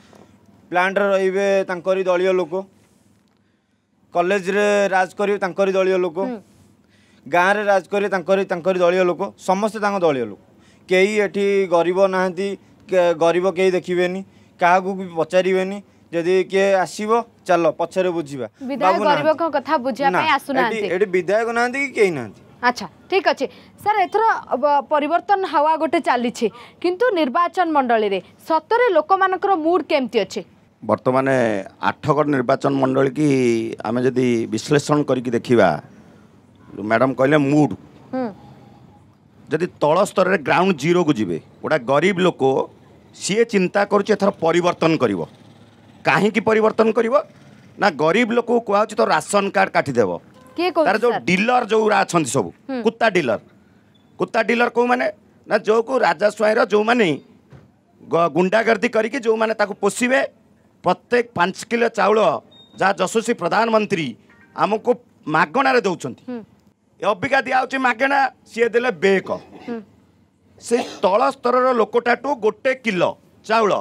ପ୍ଲାଣ୍ଟରେ ରହିବେ ତାଙ୍କରି ଦଳୀୟ ଲୋକ କଲେଜରେ ରାଜ କରିବେ ତାଙ୍କରି ଦଳୀୟ ଲୋକ ଗାଁରେ ରାଜ କଲେ ତାଙ୍କରି ତାଙ୍କରି ଦଳୀୟ ଲୋକ ସମସ୍ତେ ତାଙ୍କ ଦଳୀୟ ଲୋକ କେହି ଏଠି ଗରିବ ନାହାନ୍ତି ଗରିବ କେହି ଦେଖିବେନି କାହାକୁ ବି ପଚାରିବେନି ଯଦି କିଏ ଆସିବ ଚାଲ ପଛରେ ବୁଝିବା କଥା ବୁଝିବା ପାଇଁ ଆସୁନାହାନ୍ତି ଏଠି ବିଧାୟକ ନାହାନ୍ତି କି କେହି ନାହାନ୍ତି আচ্ছা ঠিক আছে স্যার এথর পরিবর্তন হাওয়া গোটে চালিছে কিন্তু নির্বাচন মন্ডলীরে সতরে লোকমানকর মুড কেমতি আছে বর্তমানে আঠগড় নির্বাচন মন্ডলী কি আমি যদি বিশ্লেষণ করিকি দেখিবা ମ୍ୟାଡ଼ାମ୍ କହିଲେ ମୁଡ୍ ଯଦି ତଳ ସ୍ତରରେ ଗ୍ରାଉଣ୍ଡ ଜିରୋକୁ ଯିବେ ଗୋଟେ ଗରିବ ଲୋକ ସିଏ ଚିନ୍ତା କରୁଛି ଏଥର ପରିବର୍ତ୍ତନ କରିବ କାହିଁକି ପରିବର୍ତ୍ତନ କରିବ ନା ଗରିବ ଲୋକକୁ କୁହାହେଉଛି ତ ରାସନ କାର୍ଡ଼ କାଟିଦେବ ତାର ଯେଉଁ ଡିଲର ଯେଉଁଗୁରା ଅଛନ୍ତି ସବୁ କୁତା ଡିଲର କୁତା ଡିଲର କେଉଁମାନେ ନା ଯେଉଁକୁ ରାଜାସ୍ୱାଇଁର ଯେଉଁମାନେ ଗୁଣ୍ଡାଗର୍ଦ୍ଦି କରିକି ଯେଉଁମାନେ ତାକୁ ପୋଷିବେ ପ୍ରତ୍ୟେକ ପାଞ୍ଚ କିଲୋ ଚାଉଳ ଯାହା ଯଶସ୍ୱୀ ପ୍ରଧାନମନ୍ତ୍ରୀ ଆମକୁ ମାଗଣାରେ ଦେଉଛନ୍ତି ଅବିକା ଦିଆହେଉଛି ମାଗେଣା ସିଏ ଦେଲେ ବେକ ସେ ତଳ ସ୍ତରର ଲୋକଟାଠୁ ଗୋଟେ କିଲୋ ଚାଉଳ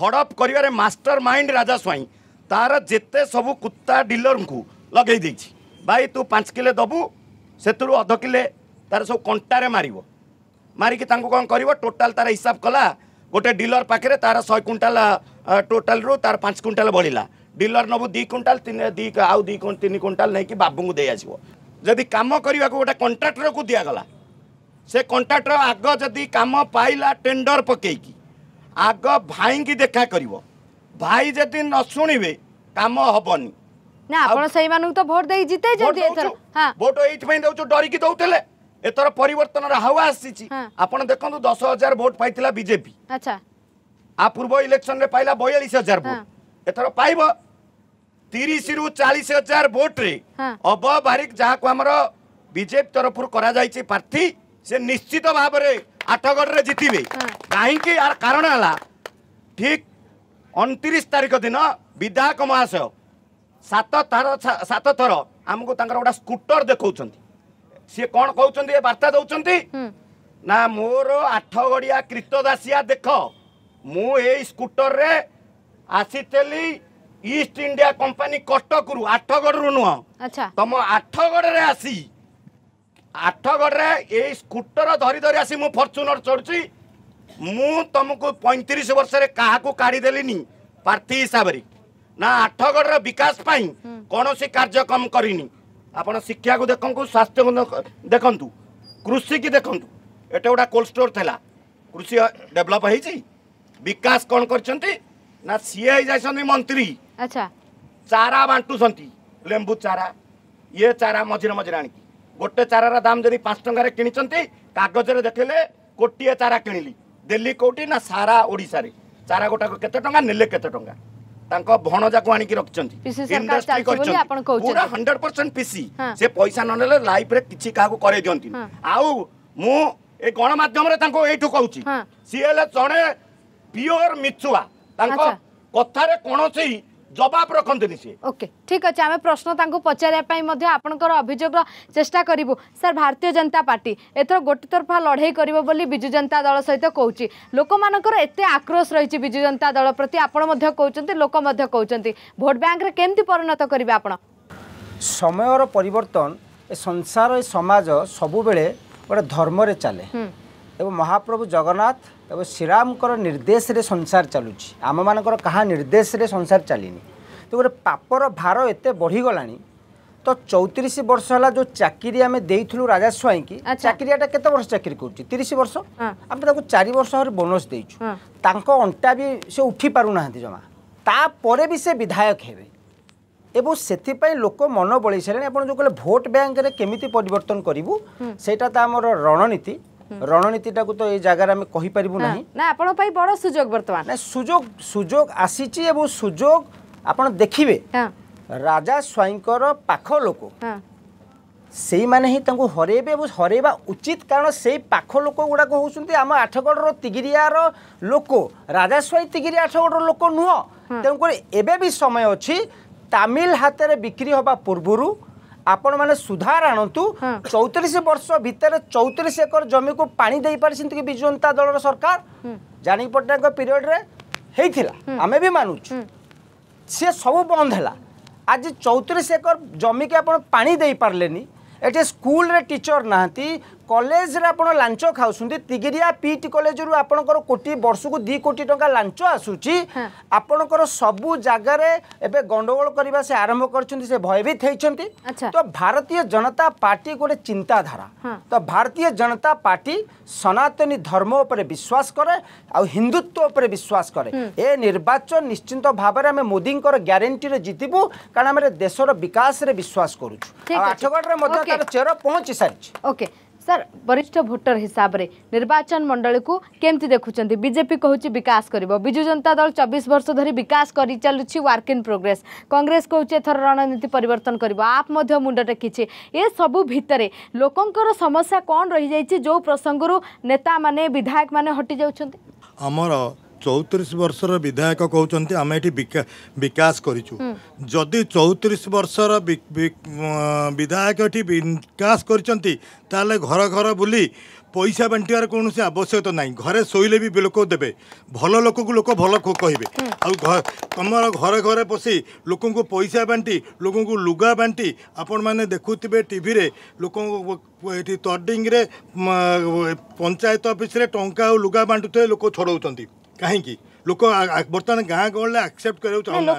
ହଡ଼ପ କରିବାରେ ମାଷ୍ଟର ମାଇଣ୍ଡ ରାଜା ସ୍ୱାଇଁ ତାର ଯେତେ ସବୁ କୁତା ଡିଲରଙ୍କୁ ଲଗେଇ ଦେଇଛି ଭାଇ ତୁ ପାଞ୍ଚ କିଲେ ଦେବୁ ସେଥିରୁ ଅଧ କିଲେ ତାର ସବୁ କଣ୍ଟାରେ ମାରିବ ମାରିକି ତାଙ୍କୁ କ'ଣ କରିବ ଟୋଟାଲ ତାର ହିସାବ କଲା ଗୋଟେ ଡିଲର ପାଖରେ ତାର ଶହେ କୁଇଣ୍ଟାଲ ଟୋଟାଲରୁ ତାର ପାଞ୍ଚ କୁଇଣ୍ଟାଲ ବଳିଲା ଡିଲର ନେବୁ ଦୁଇ କୁଇଣ୍ଟାଲ ତିନି ଦୁଇ ଆଉ ଦୁଇ ତିନି କୁଇଣ୍ଟାଲ ନେଇକି ବାବୁଙ୍କୁ ଦେଇ ଆସିବ ଯଦି କାମ କରିବାକୁ ଗୋଟେ କଣ୍ଟ୍ରାକ୍ଟରକୁ ଦିଆଗଲା ସେ କଣ୍ଟ୍ରାକ୍ଟର ଆଗ ଯଦି କାମ ପାଇଲା ଟେଣ୍ଡର ପକେଇକି ଆଗ ଭାଇକି ଦେଖା କରିବ ଭାଇ ଯଦି ନ ଶୁଣିବେ କାମ ହବନି ନା ଆପଣ ସେଇମାନଙ୍କୁ ତ ଭୋଟ ଦେଇ ଜିତେଇଛନ୍ତି ଏଥର ଭୋଟ ଏଇଥିପାଇଁ ଦେଉଛୁ ଡରିକି ଦଉଥିଲେ ଏଥର ପରିବର୍ତ୍ତନର ହାୱା ଆସିଛି ଆପଣ ଦେଖନ୍ତୁ ଦଶ ହଜାର ଭୋଟ ପାଇଥିଲା ବିଜେପି ଆଚ୍ଛା ଆ ପୂର୍ବ ଇଲେକ୍ସନରେ ପାଇଲା ବୟାଳିଶ ହଜାର ଭୋଟ ଏଥର ପାଇବ ତିରିଶ ରୁ ଚାଳିଶ ହଜାର ଭୋଟରେ ଅବ ବାରିକ ଯାହାକୁ ଆମର ବିଜେପି ତରଫରୁ କରାଯାଇଛି ପ୍ରାର୍ଥୀ ସେ ନିଶ୍ଚିତ ଭାବରେ ଆଠଗଡ଼ରେ ଜିତିବେ କାହିଁକି ୟାର କାରଣ ହେଲା ଠିକ୍ ଅଣତିରିଶ ତାରିଖ ଦିନ ବିଧାୟକ ମହାଶୟ ସାତ ଥର ସାତ ଥର ଆମକୁ ତାଙ୍କର ଗୋଟେ ସ୍କୁଟର ଦେଖାଉଛନ୍ତି ସିଏ କ'ଣ କହୁଛନ୍ତି ଏ ବାର୍ତ୍ତା ଦେଉଛନ୍ତି ନା ମୋର ଆଠଗଡ଼ିଆ କୀର୍ତ୍ତଦାସିଆ ଦେଖ ମୁଁ ଏଇ ସ୍କୁଟରରେ ଆସିଥିଲି ইস্ট ইন্ডিয়া কোম্পানি কটকরু আঠগড়রু নুহ তম আঠগড়ে আসি আঠগড়ে এই স্কুটর ধরি ধরি আসি মু ফর্চুনর চড়ুছি মু তমকু পঁয়ত্রিশ বর্ষে কাহাকু কাড়িদেলিনি প্রার্থী হিসাবরে না আঠগড়র বিকাশ পাই কোণী কার্যক্রম করিনি ଆପଣ ଶିକ୍ଷାକୁ ଦେଖନ୍ତୁ ସ୍ୱାସ୍ଥ୍ୟକୁ ଦେଖନ୍ତୁ କୃଷିକି ଦେଖନ୍ତୁ ଏଟା ଗୋଟେ କୋଲ୍ଡ ଷ୍ଟୋର୍ ଥିଲା କୃଷି ଡେଭଲପ୍ ହେଇଛି ବିକାଶ କ'ଣ କରିଛନ୍ତି ନା ସିଏ ହେଇଯାଇଛନ୍ତି ମନ୍ତ୍ରୀ ଆଚ୍ଛା ଚାରା ବାଣ୍ଟୁଛନ୍ତି ଲେମ୍ବୁ ଚାରା ଇଏ ଚାରା ମଝିରେ ମଝିରେ ଆଣିକି ଗୋଟେ ଚାରାର ଦାମ ଯଦି ପାଞ୍ଚ ଟଙ୍କାରେ କିଣିଛନ୍ତି କାଗଜରେ ଦେଖେଇଲେ କୋଟିଏ ଚାରା କିଣିଲି ଦେଲି କୋଉଠି ନା ସାରା ଓଡ଼ିଶାରେ ଚାରା ଗୋଟାକୁ କେତେ ଟଙ୍କା ନେଲେ କେତେ ଟଙ୍କା ତାଙ୍କ ଭଣଜାକୁ ଆଣିକି ରଖିଛନ୍ତି ଇଣ୍ଡଷ୍ଟ୍ରି କରିଛନ୍ତି ପୁରା ହଣ୍ଡ୍ରେଡ ପରସେଣ୍ଟ ପିସି ସେ ପଇସା ନ ନେଲେ ଲାଇଫରେ କିଛି କାହାକୁ କରେଇ ଦିଅନ୍ତି ଆଉ ମୁଁ ଏ ଗଣମାଧ୍ୟମରେ ତାଙ୍କୁ ଏଇଠୁ କହୁଛି ସିଏ ହେଲେ ଜଣେ ପିଓର ମିଛୁଆ ତାଙ୍କ କଥାରେ କୌଣସି ଜବାବ ରଖନ୍ତିନି ସିଏ ଓକେ ଠିକ ଅଛି ଆମେ ପ୍ରଶ୍ନ ତାଙ୍କୁ ପଚାରିବା ପାଇଁ ମଧ୍ୟ ଆପଣଙ୍କର ଅଭିଯୋଗର ଚେଷ୍ଟା କରିବୁ ସାର୍ ଭାରତୀୟ ଜନତା ପାର୍ଟି ଏଥର ଗୋଟେ ତରଫା ଲଢ଼େଇ କରିବ ବୋଲି ବିଜୁ ଜନତା ଦଳ ସହିତ କହୁଛି ଲୋକମାନଙ୍କର ଏତେ ଆକ୍ରୋଶ ରହିଛି ବିଜୁ ଜନତା ଦଳ ପ୍ରତି ଆପଣ ମଧ୍ୟ କହୁଛନ୍ତି ଲୋକ ମଧ୍ୟ କହୁଛନ୍ତି ଭୋଟ ବ୍ୟାଙ୍କରେ କେମିତି ପରିଣତ କରିବେ ଆପଣ ସମୟର ପରିବର୍ତ୍ତନ ଏ ସଂସାର ଏ ସମାଜ ସବୁବେଳେ ଗୋଟେ ଧର୍ମରେ ଚାଲେ ଏବଂ ମହାପ୍ରଭୁ ଜଗନ୍ନାଥ তবে শ্রীরামকর নির্দেশে সংসার চালুছি আমার কাহা নির্দেশে সংসার চালিনি তো গোটে পাপর ভার এতে বড়িগলা তো চৌত্রিশ বর্ষ হল যে চাকরি আমি দিয়েছিল রাজা স্বাইকি চাকরিটা কত বর্ষ চাকরি করছি তিরিশ বর্ষ আমি তাকে চারি বর্ষ হরে বোনস দিয়েছু তাঁক অন্টা বি সে উঠি পু না জমা তাপরে বি সে বিধায়ক হবে এবং সেপাই লোক মন বলাই সারে আপনার যে কে ভোট ব্যাঙ্করে কেমিতি পরিবর্তন করবু সেটা তো আমার রণনীতি রণনীতিটাকে তো এই জায়গায় আমি কহিপারু না না আপনার বড় সুযোগ বর্তমান সুযোগ সুযোগ আসিছি এবং সুযোগ আপনার দেখবে রাজা স্বাইঙ্কর পাখ লোক সেইমানে ହିଁ ତାଙ୍କୁ ହରେଇବେ ଏବଂ ହରେଇବା ଉଚିତ କାରଣ ସେଇ ପାଖ ଲୋକ ଗୁଡ଼ାକ ହେଉଛନ୍ତି ଆମ ଆଠଗଡ଼ର ତିଗିରିଆର ଲୋକ ରାଜାସ୍ୱାଇ ତିଗିରିଆ ଆଠଗଡ଼ର ଲୋକ ନୁହଁ ତେଣୁକରି ଏବେ ବି ସମୟ ଅଛି ତାମିଲ ହାତରେ ବିକ୍ରି ହେବା ପୂର୍ବରୁ ଆପଣମାନେ ସୁଧାର ଆଣନ୍ତୁ ଚଉତିରିଶ ବର୍ଷ ଭିତରେ ଚଉତିରିଶ ଏକର ଜମିକୁ ପାଣି ଦେଇପାରିଛନ୍ତି କି ବିଜୁ ଜନତା ଦଳର ସରକାର ଜାନକୀ ପଟ୍ଟନାୟକଙ୍କ ପିରିୟଡ଼ରେ ହେଇଥିଲା ଆମେ ବି ମାନୁଛୁ ସିଏ ସବୁ ବନ୍ଦ ହେଲା ଆଜି ଚଉତିରିଶ ଏକର ଜମିକି ଆପଣ ପାଣି ଦେଇପାରିଲେନି ଏଠି ସ୍କୁଲରେ ଟିଚର ନାହାନ୍ତି কলেজরে আপনার লাঞ্চ খাওছেন তিগিরিয়া পিটি কলেজর আপনার কোটি বর্ষক দুই কোটি টাকা লাঞ্চ আসুচি আপনার সবু জায়গার এবে গন্ডগোল করা সে আরম্ভ করছেন সে ভয়ভীত হয়েছেন তো ভারতীয় জনতা পার্টি গোটে চিন্তাধারা তো ভারতীয় জনতা পার্টি সনাতনী ধর্ম উপরে বিশ্বাস করে আিন্দুত্ব উপরে বিশ্বাস করে এ নির্বাচন নিশ্চিন্ত ভাবে আমি মোদীঙ্কর গ্যারেটিরে জিতবু কারণ আমি দেশর বিকাশে বিশ্বাস করুছু আঠগড়ে তার চের পৌঁছি সারিছে ওকে सर वरिष्ठ भोटर रे निर्वाचन मण्डली केमि देखुन्छ विजेपि विकास बिकास बिजू जनता दल चबिस वर्ष धरि वर्क इन प्रोग्रेस कङ्ग्रेस किर रणनीतिर्तन ए सब भितरे लोकर समस्या कोन रहि जो प्रसङ्ग नेता विधायक म हटिन्छ ଚଉତିରିଶ ବର୍ଷର ବିଧାୟକ କହୁଛନ୍ତି ଆମେ ଏଠି ବିକାଶ କରିଛୁ ଯଦି ଚଉତିରିଶ ବର୍ଷର ବିଧାୟକ ଏଠି ବିକାଶ କରିଛନ୍ତି ତାହେଲେ ଘର ଘର ବୁଲି ପଇସା ବାଣ୍ଟିବାର କୌଣସି ଆବଶ୍ୟକତା ନାହିଁ ଘରେ ଶୋଇଲେ ବି ଲୋକ ଦେବେ ଭଲ ଲୋକକୁ ଲୋକ ଭଲ କହିବେ ଆଉ ତୁମର ଘରେ ଘରେ ପଶି ଲୋକଙ୍କୁ ପଇସା ବାଣ୍ଟି ଲୋକଙ୍କୁ ଲୁଗା ବାଣ୍ଟି ଆପଣମାନେ ଦେଖୁଥିବେ ଟିଭିରେ ଲୋକଙ୍କୁ ଏଠି ତଡିଂରେ ପଞ୍ଚାୟତ ଅଫିସରେ ଟଙ୍କା ଆଉ ଲୁଗା ବାଣ୍ଟୁଥିବେ ଲୋକ ଛଡ଼ଉଛନ୍ତି କାହିଁକି ଲୋକ ବର୍ତ୍ତମାନ ଗାଁ ଗହଳିରେ ଆକ୍ସେପ୍ଟ କରିବାକୁ ଚାହୁଁନାହାନ୍ତି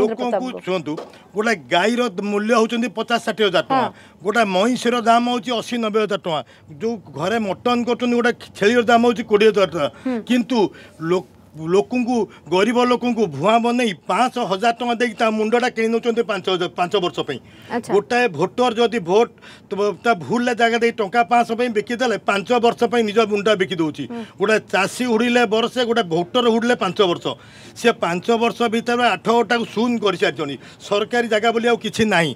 ଲୋକଙ୍କୁ ଶୁଣନ୍ତୁ ଗୋଟେ ଗାଈର ମୂଲ୍ୟ ହେଉଛନ୍ତି ପଚାଶ ଷାଠିଏ ହଜାର ଟଙ୍କା ଗୋଟାଏ ମଇଁଷିର ଦାମ ହେଉଛି ଅଶୀ ନବେ ହଜାର ଟଙ୍କା ଯେଉଁ ଘରେ ମଟନ୍ କରୁଛନ୍ତି ଗୋଟେ ଛେଳିର ଦାମ ହେଉଛି କୋଡ଼ିଏ ହଜାର ଟଙ୍କା କିନ୍ତୁ ଲୋକ ଲୋକଙ୍କୁ ଗରିବ ଲୋକଙ୍କୁ ଭୁଆଁ ବନେଇ ପାଞ୍ଚଶହ ହଜାର ଟଙ୍କା ଦେଇକି ତା ମୁଣ୍ଡଟା କିଣି ନେଉଛନ୍ତି ପାଞ୍ଚ ପାଞ୍ଚ ବର୍ଷ ପାଇଁ ଗୋଟାଏ ଭୋଟର ଯଦି ଭୋଟ ତା ଭୁଲରେ ଜାଗା ଦେଇ ଟଙ୍କା ପାଞ୍ଚଶହ ପାଇଁ ବିକିଦେଲେ ପାଞ୍ଚ ବର୍ଷ ପାଇଁ ନିଜ ମୁଣ୍ଡ ବିକି ଦେଉଛି ଗୋଟେ ଚାଷୀ ହୁଡ଼ିଲେ ବର୍ଷେ ଗୋଟେ ଭୋଟର ହୁଡ଼ିଲେ ପାଞ୍ଚ ବର୍ଷ ସେ ପାଞ୍ଚ ବର୍ଷ ଭିତରେ ଆଠ ଘଣ୍ଟାକୁ ଶୂନ କରିସାରିଛନ୍ତି ସରକାରୀ ଜାଗା ବୋଲି ଆଉ କିଛି ନାହିଁ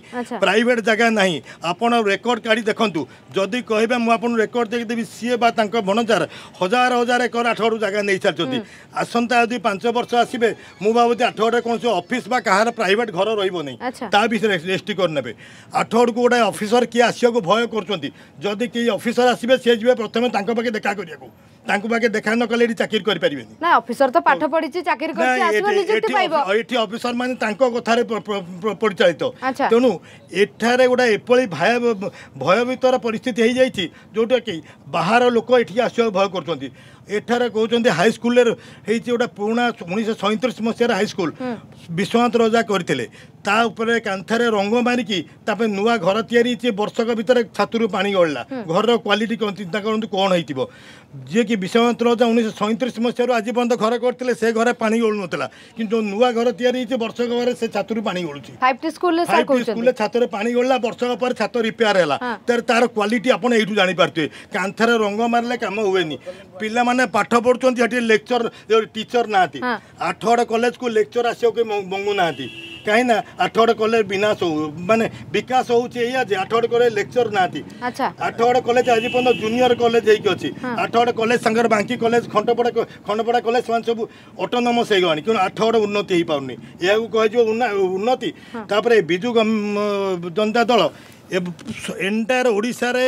ପ୍ରାଇଭେଟ ଜାଗା ନାହିଁ ଆପଣ ରେକର୍ଡ କାଢ଼ି ଦେଖନ୍ତୁ ଯଦି କହିବେ ମୁଁ ଆପଣଙ୍କୁ ରେକର୍ଡ ଦେଖିଦେବି ସିଏ ବା ତାଙ୍କ ଭଣଜାର ହଜାର ହଜାର ଏକର ଆଠରୁ ଜାଗା ନେଇସାରିଛନ୍ତି ଆସନ୍ତା ଯଦି ପାଞ୍ଚ ବର୍ଷ ଆସିବେ ମୁଁ ଭାବୁଛି ଆଠଗଡ଼ରେ କୌଣସି ଅଫିସ୍ ବା କାହାର ପ୍ରାଇଭେଟ୍ ଘର ରହିବ ନାହିଁ ତା ବିଷୟରେ ଏସ୍ଟି କରିନେବେ ଆଠଗଡ଼କୁ ଗୋଟେ ଅଫିସର କିଏ ଆସିବାକୁ ଭୟ କରୁଛନ୍ତି ଯଦି କେହି ଅଫିସର ଆସିବେ ସିଏ ଯିବେ ପ୍ରଥମେ ତାଙ୍କ ପାଖେ ଦେଖା କରିବାକୁ ତାଙ୍କୁ ବାକି ଦେଖା ନ କଲେ ଏଠି ଚାକିରି କରିପାରିବେନି ନା ଅଫିସର ତ ପାଠ ପଢିଛି ଚାକିରି କରିଛି ଏଠି ଅଫିସର ମାନେ ତାଙ୍କ କଥାରେ ପରିଚାଳିତ ତେଣୁ ଏଠାରେ ଗୋଟେ ଏଭଳି ଭୟ ଭୟଭୀତର ପରିସ୍ଥିତି ହେଇଯାଇଛି ଯୋଉଟା କି ବାହାର ଲୋକ ଏଠିକି ଆସିବାକୁ ଭୟ କରୁଛନ୍ତି ଏଠାରେ କହୁଛନ୍ତି ହାଇସ୍କୁଲରେ ହେଇଛି ଗୋଟେ ପୁରୁଣା ଉଣେଇଶହ ସଇଁତିରିଶ ମସିହାରେ ହାଇସ୍କୁଲ ବିଶ୍ୱନାଥ ରଜା କରିଥିଲେ ତା ଉପରେ କାନ୍ଥରେ ରଙ୍ଗ ମାରିକି ତାପରେ ନୂଆ ଘର ତିଆରି ହେଇଛି ବର୍ଷକ ଭିତରେ ଛାତରୁ ପାଣି ଗଳିଲା ଘରର କ୍ୱାଲିଟି କ'ଣ ଚିନ୍ତା କରନ୍ତୁ କ'ଣ ହେଇଥିବ ଯିଏକି ବିଶ୍ୱନାଥ ରାଜା ଉଣେଇଶହ ସଇଁତିରିଶ ମସିହାରୁ ଆଜି ପର୍ଯ୍ୟନ୍ତ ଘର କରିଥିଲେ ସେ ଘରେ ପାଣି ଗଳୁନଥିଲା କିନ୍ତୁ ନୂଆ ଘର ତିଆରି ହେଇଛି ବର୍ଷକ ପରେ ସେ ଛାତରୁ ପାଣି ଗଳୁଛି ସ୍କୁଲରେ ଛାତରେ ପାଣି ଗଳିଲା ବର୍ଷକ ପରେ ଛାତ ରିପେୟାର ହେଲା ତାର କ୍ୱାଲିଟି ଆପଣ ଏଇଠୁ ଜାଣିପାରୁଥିବେ କାନ୍ଥରେ ରଙ୍ଗ ମାରିଲେ କାମ ହୁଏନି ପିଲାମାନେ ପାଠ ପଢ଼ୁଛନ୍ତି ସେଠି ଲେକ୍ଚର ଟିଚର ନାହାନ୍ତି ଆଠଗଡ଼ କଲେଜକୁ ଲେକ୍ଚର ଆସିବାକୁ ମଙ୍ଗୁନାହାନ୍ତି କାହିଁକି ନା ଆଠଗଡ଼ କଲେଜ ବିନାଶ ହଉ ମାନେ ବିକାଶ ହଉଛି ଏଇଆ ଯେ ଆଠଗଡ଼ କଲେଜ ଲେକ୍ଚର ନାହାନ୍ତି ଆଠଗଡ଼ କଲେଜ ଆଜି ପର୍ଯ୍ୟନ୍ତ ଜୁନିୟର କଲେଜ ହେଇକି ଅଛି ଆଠଗଡ଼ କଲେଜ ସାଙ୍ଗରେ ବାଙ୍କି କଲେଜ ଖଣ୍ଡପଡ଼ା ଖଣ୍ଡପଡ଼ା କଲେଜ ସେମାନେ ସବୁ ଅଟୋନମସ୍ ହେଇଗଲାଣି କିନ୍ତୁ ଆଠଗଡ଼ ଉନ୍ନତି ହେଇପାରୁନି ଏହାକୁ କୁହାଯିବ ଉନ୍ନତି ତାପରେ ବିଜୁ ଜନତା ଦଳ ଏଣ୍ଟାୟାର ଓଡ଼ିଶାରେ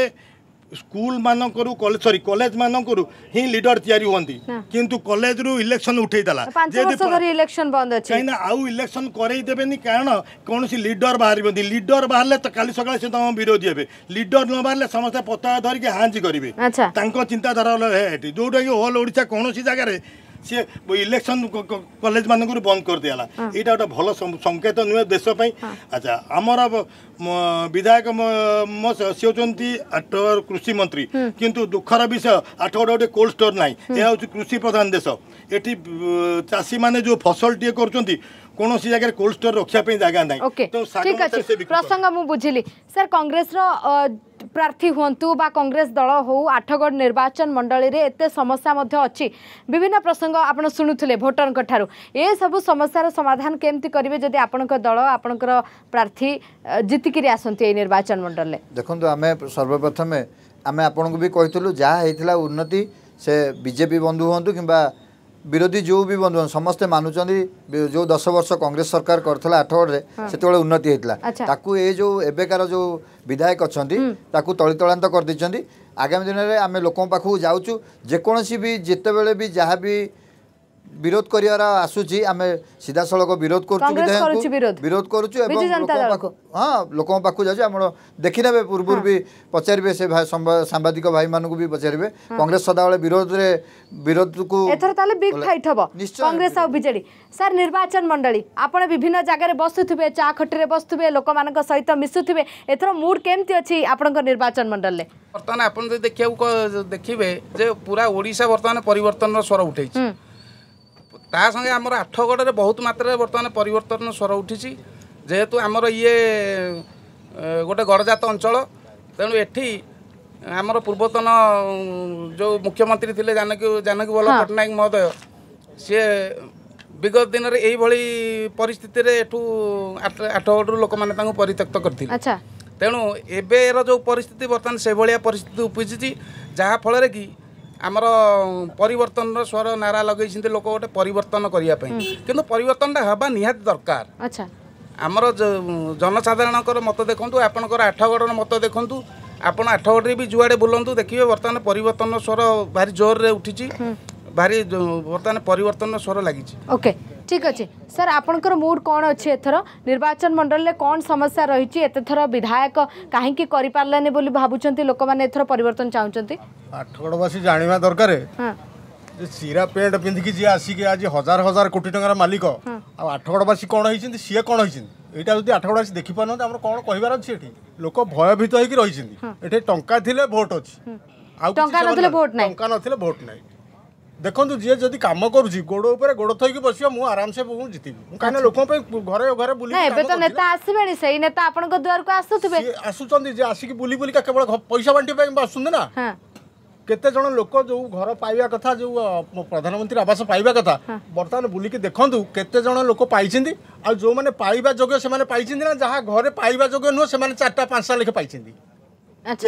ସ୍କୁଲ ମାନଙ୍କରୁ ସରି କଲେଜ ମାନଙ୍କରୁ ହିଁ ଲିଡର ତିଆରି ହୁଅନ୍ତି କିନ୍ତୁ କଲେଜରୁ ଇଲେକ୍ସନ ଉଠେଇଦେଲା କାହିଁକିନା ଆଉ ଇଲେକ୍ସନ କରେଇ ଦେବେନି କାରଣ କୌଣସି ଲିଡର ବାହାରିବନି ଲିଡର ବାହାରିଲେ ତ କାଲି ସକାଳେ ସେ ତମ ବିରୋଧୀ ହେବେ ଲିଡର ନ ବାହାରିଲେ ସମସ୍ତେ ପତାକା ଧରିକି ହାଞ୍ଜି କରିବେ ତାଙ୍କ ଚିନ୍ତାଧାରା ଯୋଉଟାକି ଅଲ୍ ଓଡ଼ିଶା କୌଣସି ଜାଗାରେ সি ইলেকশন কলেজ মানুষ বন্ধ করেদেলা এইটা গোটা ভাল সংকেত নুহে দেশ আচ্ছা আমার বিধায়ক সি হচ্ছে আট কৃষিমন্ত্রী কিন্তু দুঃখর বিষয় আঠগড় গোটে কোল্ড স্টোর নাই এ হচ্ছে কৃষি প্রধান দেশ এটি চাষী মানে যে ফসলটিয়ে করছেন কোণী জায়গায় কোল্ড স্টোর রক্ষা জায়গা নাই তো প্রসঙ্গ মু বুঝলি স্যার কংগ্রেসর ପ୍ରାର୍ଥୀ ହୁଅନ୍ତୁ ବା କଂଗ୍ରେସ ଦଳ ହେଉ ଆଠଗଡ଼ ନିର୍ବାଚନ ମଣ୍ଡଳୀରେ ଏତେ ସମସ୍ୟା ମଧ୍ୟ ଅଛି ବିଭିନ୍ନ ପ୍ରସଙ୍ଗ ଆପଣ ଶୁଣୁଥିଲେ ଭୋଟରଙ୍କ ଠାରୁ ଏସବୁ ସମସ୍ୟାର ସମାଧାନ କେମିତି କରିବେ ଯଦି ଆପଣଙ୍କ ଦଳ ଆପଣଙ୍କର ପ୍ରାର୍ଥୀ ଜିତିକିରି ଆସନ୍ତି ଏଇ ନିର୍ବାଚନ ମଣ୍ଡଳୀରେ ଦେଖନ୍ତୁ ଆମେ ସର୍ବପ୍ରଥମେ ଆମେ ଆପଣଙ୍କୁ ବି କହିଥିଲୁ ଯାହା ହେଇଥିଲା ଉନ୍ନତି ସେ ବିଜେପି ବନ୍ଧୁ ହୁଅନ୍ତୁ କିମ୍ବା ବିରୋଧୀ ଯେଉଁ ବି ବନ୍ଧୁ ସମସ୍ତେ ମାନୁଛନ୍ତି ଯେଉଁ ଦଶ ବର୍ଷ କଂଗ୍ରେସ ସରକାର କରିଥିଲା ଆଠଗଡ଼ରେ ସେତେବେଳେ ଉନ୍ନତି ହେଇଥିଲା ତାକୁ ଏ ଯେଉଁ ଏବେକାର ଯେଉଁ ବିଧାୟକ ଅଛନ୍ତି ତାକୁ ତଳିତଳାନ୍ତ କରିଦେଇଛନ୍ତି ଆଗାମୀ ଦିନରେ ଆମେ ଲୋକଙ୍କ ପାଖକୁ ଯାଉଛୁ ଯେକୌଣସି ବି ଯେତେବେଳେ ବି ଯାହା ବି বিরোধ করিবার আসুচি আমি সিধাসলখ বিরোধ করছু বিধেয়কু বিরোধ করছু এবং হ্যাঁ লোক পাখু যাচ্ছি আমার দেখি নেবে পূর্বর বি পচারবে সে সাংবাদিক ভাই মানুষ বি পচারবে কংগ্রেস সদাবেলে বিরোধরে বিরোধকু এথর তাহলে বিগ ফাইট হব কংগ্রেস আর স্যার নির্বাচন মন্ডলী আপনার বিভিন্ন জায়গায় বসুবে চা খটিরে বসুবে লোক মানক সহিত মিশুথিবে এথর মুড কেমতি অছি আপনার নির্বাচন মন্ডলী বর্তমানে আপনার যদি দেখবে যে পুরা ওড়শা বর্তমানে পরিবর্তনর স্বর উঠেছে ତା ସଙ୍ଗେ ଆମର ଆଠଗଡ଼ରେ ବହୁତ ମାତ୍ରାରେ ବର୍ତ୍ତମାନ ପରିବର୍ତ୍ତନ ସ୍ୱର ଉଠିଛି ଯେହେତୁ ଆମର ଇଏ ଗୋଟେ ଗଡ଼ଜାତ ଅଞ୍ଚଳ ତେଣୁ ଏଠି ଆମର ପୂର୍ବତନ ଯେଉଁ ମୁଖ୍ୟମନ୍ତ୍ରୀ ଥିଲେ ଜାନକୀ ଜାନକୀ ବଲ୍ଲଭ ପଟ୍ଟନାୟକ ମହୋଦୟ ସିଏ ବିଗତ ଦିନରେ ଏଇଭଳି ପରିସ୍ଥିତିରେ ଏଠୁ ଆଠଗଡ଼ରୁ ଲୋକମାନେ ତାଙ୍କୁ ପରିତ୍ୟକ୍ତ କରିଥିଲେ ତେଣୁ ଏବେର ଯେଉଁ ପରିସ୍ଥିତି ବର୍ତ୍ତମାନ ସେଭଳିଆ ପରିସ୍ଥିତି ଉପୁଜିଛି ଯାହାଫଳରେ କି ଆମର ପରିବର୍ତ୍ତନର ସ୍ୱର ନାରା ଲଗେଇଛନ୍ତି ଲୋକ ଗୋଟେ ପରିବର୍ତ୍ତନ କରିବା ପାଇଁ କିନ୍ତୁ ପରିବର୍ତ୍ତନଟା ହେବା ନିହାତି ଦରକାର ଆମର ଜନସାଧାରଣଙ୍କର ମତ ଦେଖନ୍ତୁ ଆପଣଙ୍କର ଆଠଗଡ଼ର ମତ ଦେଖନ୍ତୁ ଆପଣ ଆଠଗଡ଼ରେ ବି ଯୁଆଡ଼େ ବୁଲନ୍ତୁ ଦେଖିବେ ବର୍ତ୍ତମାନ ପରିବର୍ତ୍ତନ ସ୍ୱର ଭାରି ଜୋରରେ ଉଠିଛି ଭାରି ବର୍ତ୍ତମାନ ପରିବର୍ତ୍ତନର ସ୍ୱର ଲାଗିଛି ଓକେ ঠিক ଅଛି ସାର୍ ଆପଣଙ୍କର ମୁଡ୍ କ'ଣ ଅଛି ଏଥର ନିର୍ବାଚନ ମଣ୍ଡଳୀରେ କ'ଣ ସମସ୍ୟା ରହିଛି ଏତେଥର ବିଧାୟକ କାହିଁକି କରିପାରିଲାନି ବୋଲି ଭାବୁଛନ୍ତି ଲୋକମାନେ ଏଥର ପରିବର୍ତ୍ତନ ଚାହୁଁଛନ୍ତି ପାଠଗଡ଼ବାସୀ ଜାଣିବା ଦରକାର ଯେ ସିରା ପେଣ୍ଟ ପିନ୍ଧିକି ଯିଏ ଆସିକି ଆଜି ହଜାର ହଜାର କୋଟି ଟଙ୍କାର ମାଲିକ ଆଉ ଆଠଗଡ଼ବାସୀ କ'ଣ ହେଇଛନ୍ତି ସିଏ କ'ଣ ହେଇଛନ୍ତି ଏଇଟା ଯଦି ଆଠଗଡ଼ବାସୀ ଦେଖିପାରୁନାହାନ୍ତି ଆମର କ'ଣ କହିବାର ଅଛି ଏଠି ଲୋକ ଭୟଭୀତ ହେଇକି ରହିଛନ୍ତି ଏଠି ଟଙ୍କା ଥିଲେ ଭୋଟ୍ ଅଛି ଆଉ ଟଙ୍କା ନଥିଲେ ଭୋଟ୍ ନାହିଁ ଟଙ୍କା ନଥିଲେ ଭୋଟ୍ ନାହିଁ ଦେଖନ୍ତୁ ଯିଏ ଯଦି କାମ କରୁଛି ଗୋଡ଼ ଉପରେ ଗୋଡ଼ ଥୋଇକି ବସିବ ମୁଁ ଆରାମସେ ମୁଁ ଜିତିବି କାହିଁକିନା ଲୋକଙ୍କ ପାଇଁ ଘରେ ଘରେ ବୁଲି ଏବେ ତ ନେତା ଆସିବେଣି ସେଇ ନେତା ଆପଣଙ୍କ ଦ୍ୱାରକୁ ଆସୁଥିବେ ଆସୁଛନ୍ତି ଯେ ଆସିକି ବୁଲି ବୁଲିକା କେବଳ ପଇସା ବାଣ୍ଟି ପାଇଁ ଆସୁଛନ୍ତି ନା କେତେ ଜଣ ଲୋକ ଯୋଉ ଘର ପାଇବା କଥା ଯୋଉ ପ୍ରଧାନମନ୍ତ୍ରୀ ଆବାସ ପାଇବା କଥା ବର୍ତ୍ତମାନ ବୁଲିକି ଦେଖନ୍ତୁ କେତେ ଜଣ ଲୋକ ପାଇଛନ୍ତି ଆଉ ଯୋଉମାନେ ପାଇବା ଯୋଗ୍ୟ ସେମାନେ ପାଇଛନ୍ତି ନା ଯାହା ଘରେ ପାଇବା ଯୋଗ୍ୟ ନୁହଁ ସେମାନେ ଚାରିଟା ପାଞ୍ଚଟା ଲେଖେ ପାଇଛନ୍ତି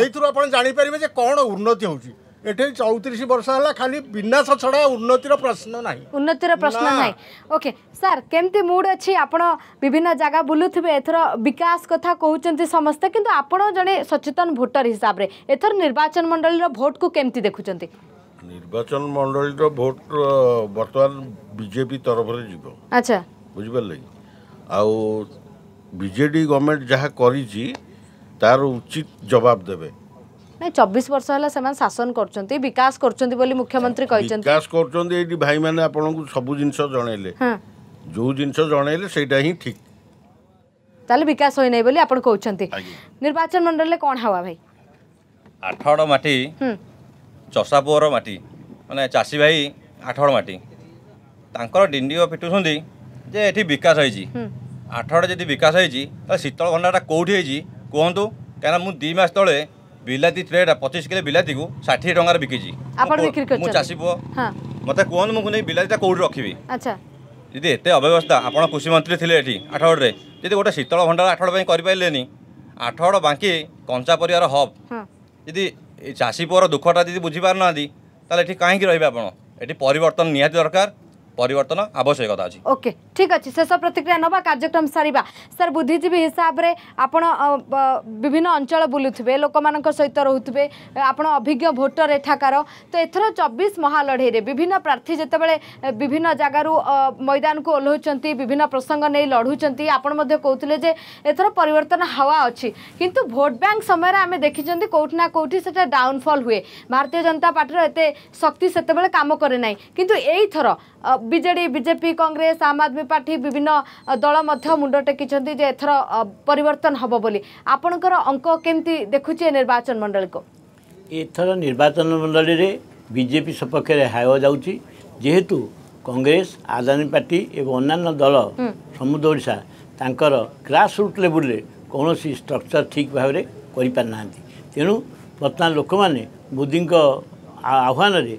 ଏଇଥିରୁ ଆପଣ ଜାଣିପାରିବେ ଯେ କ'ଣ ଉନ୍ନତି ହେଉଛି এটি চৌত্রিশ বর্ষ হল খালি বিনাশ ছড়া উন্নতির প্রশ্ন না উন্নতির প্রশ্ন না ওকে স্যার কেমতি মুড অছি আপনার বিভিন্ন জায়গা বুলুথিবে এথর বিকাশ কথা কহুচন্তি সমস্তে কিন্তু আপনার জনে সচেতন ভোটর হিসাবে এথর নির্বাচন মন্ডলীর ভোটকু কেমতি দেখুচন্তি নির্বাচন মন্ডলীর ভোট বর্তমান বিজেপি তরফরে যাব আচ্ছা বুঝিপারে আউ বিজেডি গভর্নমেন্ট যা করেছি তার উচিত জবাব দেবে ନାଇଁ ଚବିଶ ବର୍ଷ ହେଲା ସେମାନେ ଶାସନ କରୁଛନ୍ତି ବିକାଶ କରୁଛନ୍ତି ବୋଲି ମୁଖ୍ୟମନ୍ତ୍ରୀ କହିଛନ୍ତି ବିକାଶ କରୁଛନ୍ତି ଏଇଠି ଭାଇମାନେ ଆପଣଙ୍କୁ ସବୁ ଜିନିଷ ଜଣେଇଲେ ଯୋଉ ଜିନିଷ ଜଣେଇଲେ ସେଇଟା ହିଁ ଠିକ ତାହେଲେ ବିକାଶ ହୋଇନାହି ବୋଲି ଆପଣ କହୁଛନ୍ତି ନିର୍ବାଚନ ମଣ୍ଡଳରେ କ'ଣ ହେବା ଭାଇ ଆଠଡ଼ ମାଟି ଚଷା ପୁଅର ମାଟି ମାନେ ଚାଷୀ ଭାଇ ଆଠଡ଼ ମାଟି ତାଙ୍କର ଡିଣ୍ଡିଓ ପିଟୁଛନ୍ତି ଯେ ଏଠି ବିକାଶ ହେଇଛି ଆଠଡ଼ ଯଦି ବିକାଶ ହେଇଛି ତାହେଲେ ଶୀତଳ ଭଣ୍ଡାରଟା କେଉଁଠି ହେଇଛି କୁହନ୍ତୁ କାହିଁକିନା ମୁଁ ଦୁଇ ମାସ ତଳେ বিলাতি ট্রেটা পঁচিশ কিলো বিলাতিକୁ ଷାଠିଏ ଟଙ୍କାରେ ବିକିଛି ମୁଁ ଚାଷୀ ପୁଅ ମୋତେ କୁହନ୍ତୁ ମୁଁ ନେଇ ବିଲାତିଟା କେଉଁଠି ରଖିବି ଯଦି ଏତେ ଅବ୍ୟବସ୍ଥା ଆପଣ କୃଷିମନ୍ତ୍ରୀ ଥିଲେ ଏଠି ଆଠଗଡ଼ରେ ଯଦି ଗୋଟେ ଶୀତଳ ଭଣ୍ଡାର ଆଠଗଡ଼ ପାଇଁ କରିପାରିଲେନି ଆଠଗଡ଼ ବାଙ୍କି କଞ୍ଚା ପରିବାର ହବ୍ ଯଦି ଚାଷୀ ପୁଅର ଦୁଃଖଟା ଯଦି ବୁଝିପାରୁନାହାନ୍ତି ତାହେଲେ ଏଠି କାହିଁକି ରହିବେ ଆପଣ ଏଠି ପରିବର୍ତ୍ତନ ନିହାତି ଦରକାର পরিবর্তন আবশ্যকতা আছে ওকে ঠিক আছে শেষ প্রতিক্রিয়া নেওয়া কার্যক্রম সারা স্যার বুদ্ধিজীবী হিসাবে আপনার বিভিন্ন অঞ্চল বুলুবে লোক সহিত রুথে আপনার অভিজ্ঞ ভোটর এঠাকার তো এথর চব্বিশ মহালড়াইরে বিভিন্ন প্রার্থী যেতবে বিভিন্ন জায়গার ময়দানকু ওহ্লাউছেন বিভিন্ন প্রসঙ্গ নিয়ে লড়ুচার আপনার কৌলে যে এথর পরিবর্তন হওয়া অছি কিন্তু ভোট ব্যাঙ্ক সময় আমি দেখিছেন কোটি না কোটি সেটা ডাউনফল হুয়ে ভারতীয় জনতা পার্টির এত শক্তি সেতবে কাম করে না কিন্তু এইথর विजेडी विजेपि कङ्ग्रेस आम आदमी पार्टी विभिन्न दल मुड टेकिन्छ एवर्तन हे आपर अङ्क केमि देखुवाचन मण्डीको एथर निर्वाचन मण्डली बिजेपी सपक्षा हावा जाँची जे कङ्ग्रेस आजमी पार्टी एवं अन्य दल समुद्र ओडा तर ग्रासरुट लेबुल किसिम स्ट्रक्चर ठीक ठिक भावे गरिपारी तेणु वर्तमान लोके आह्वान आह्वानले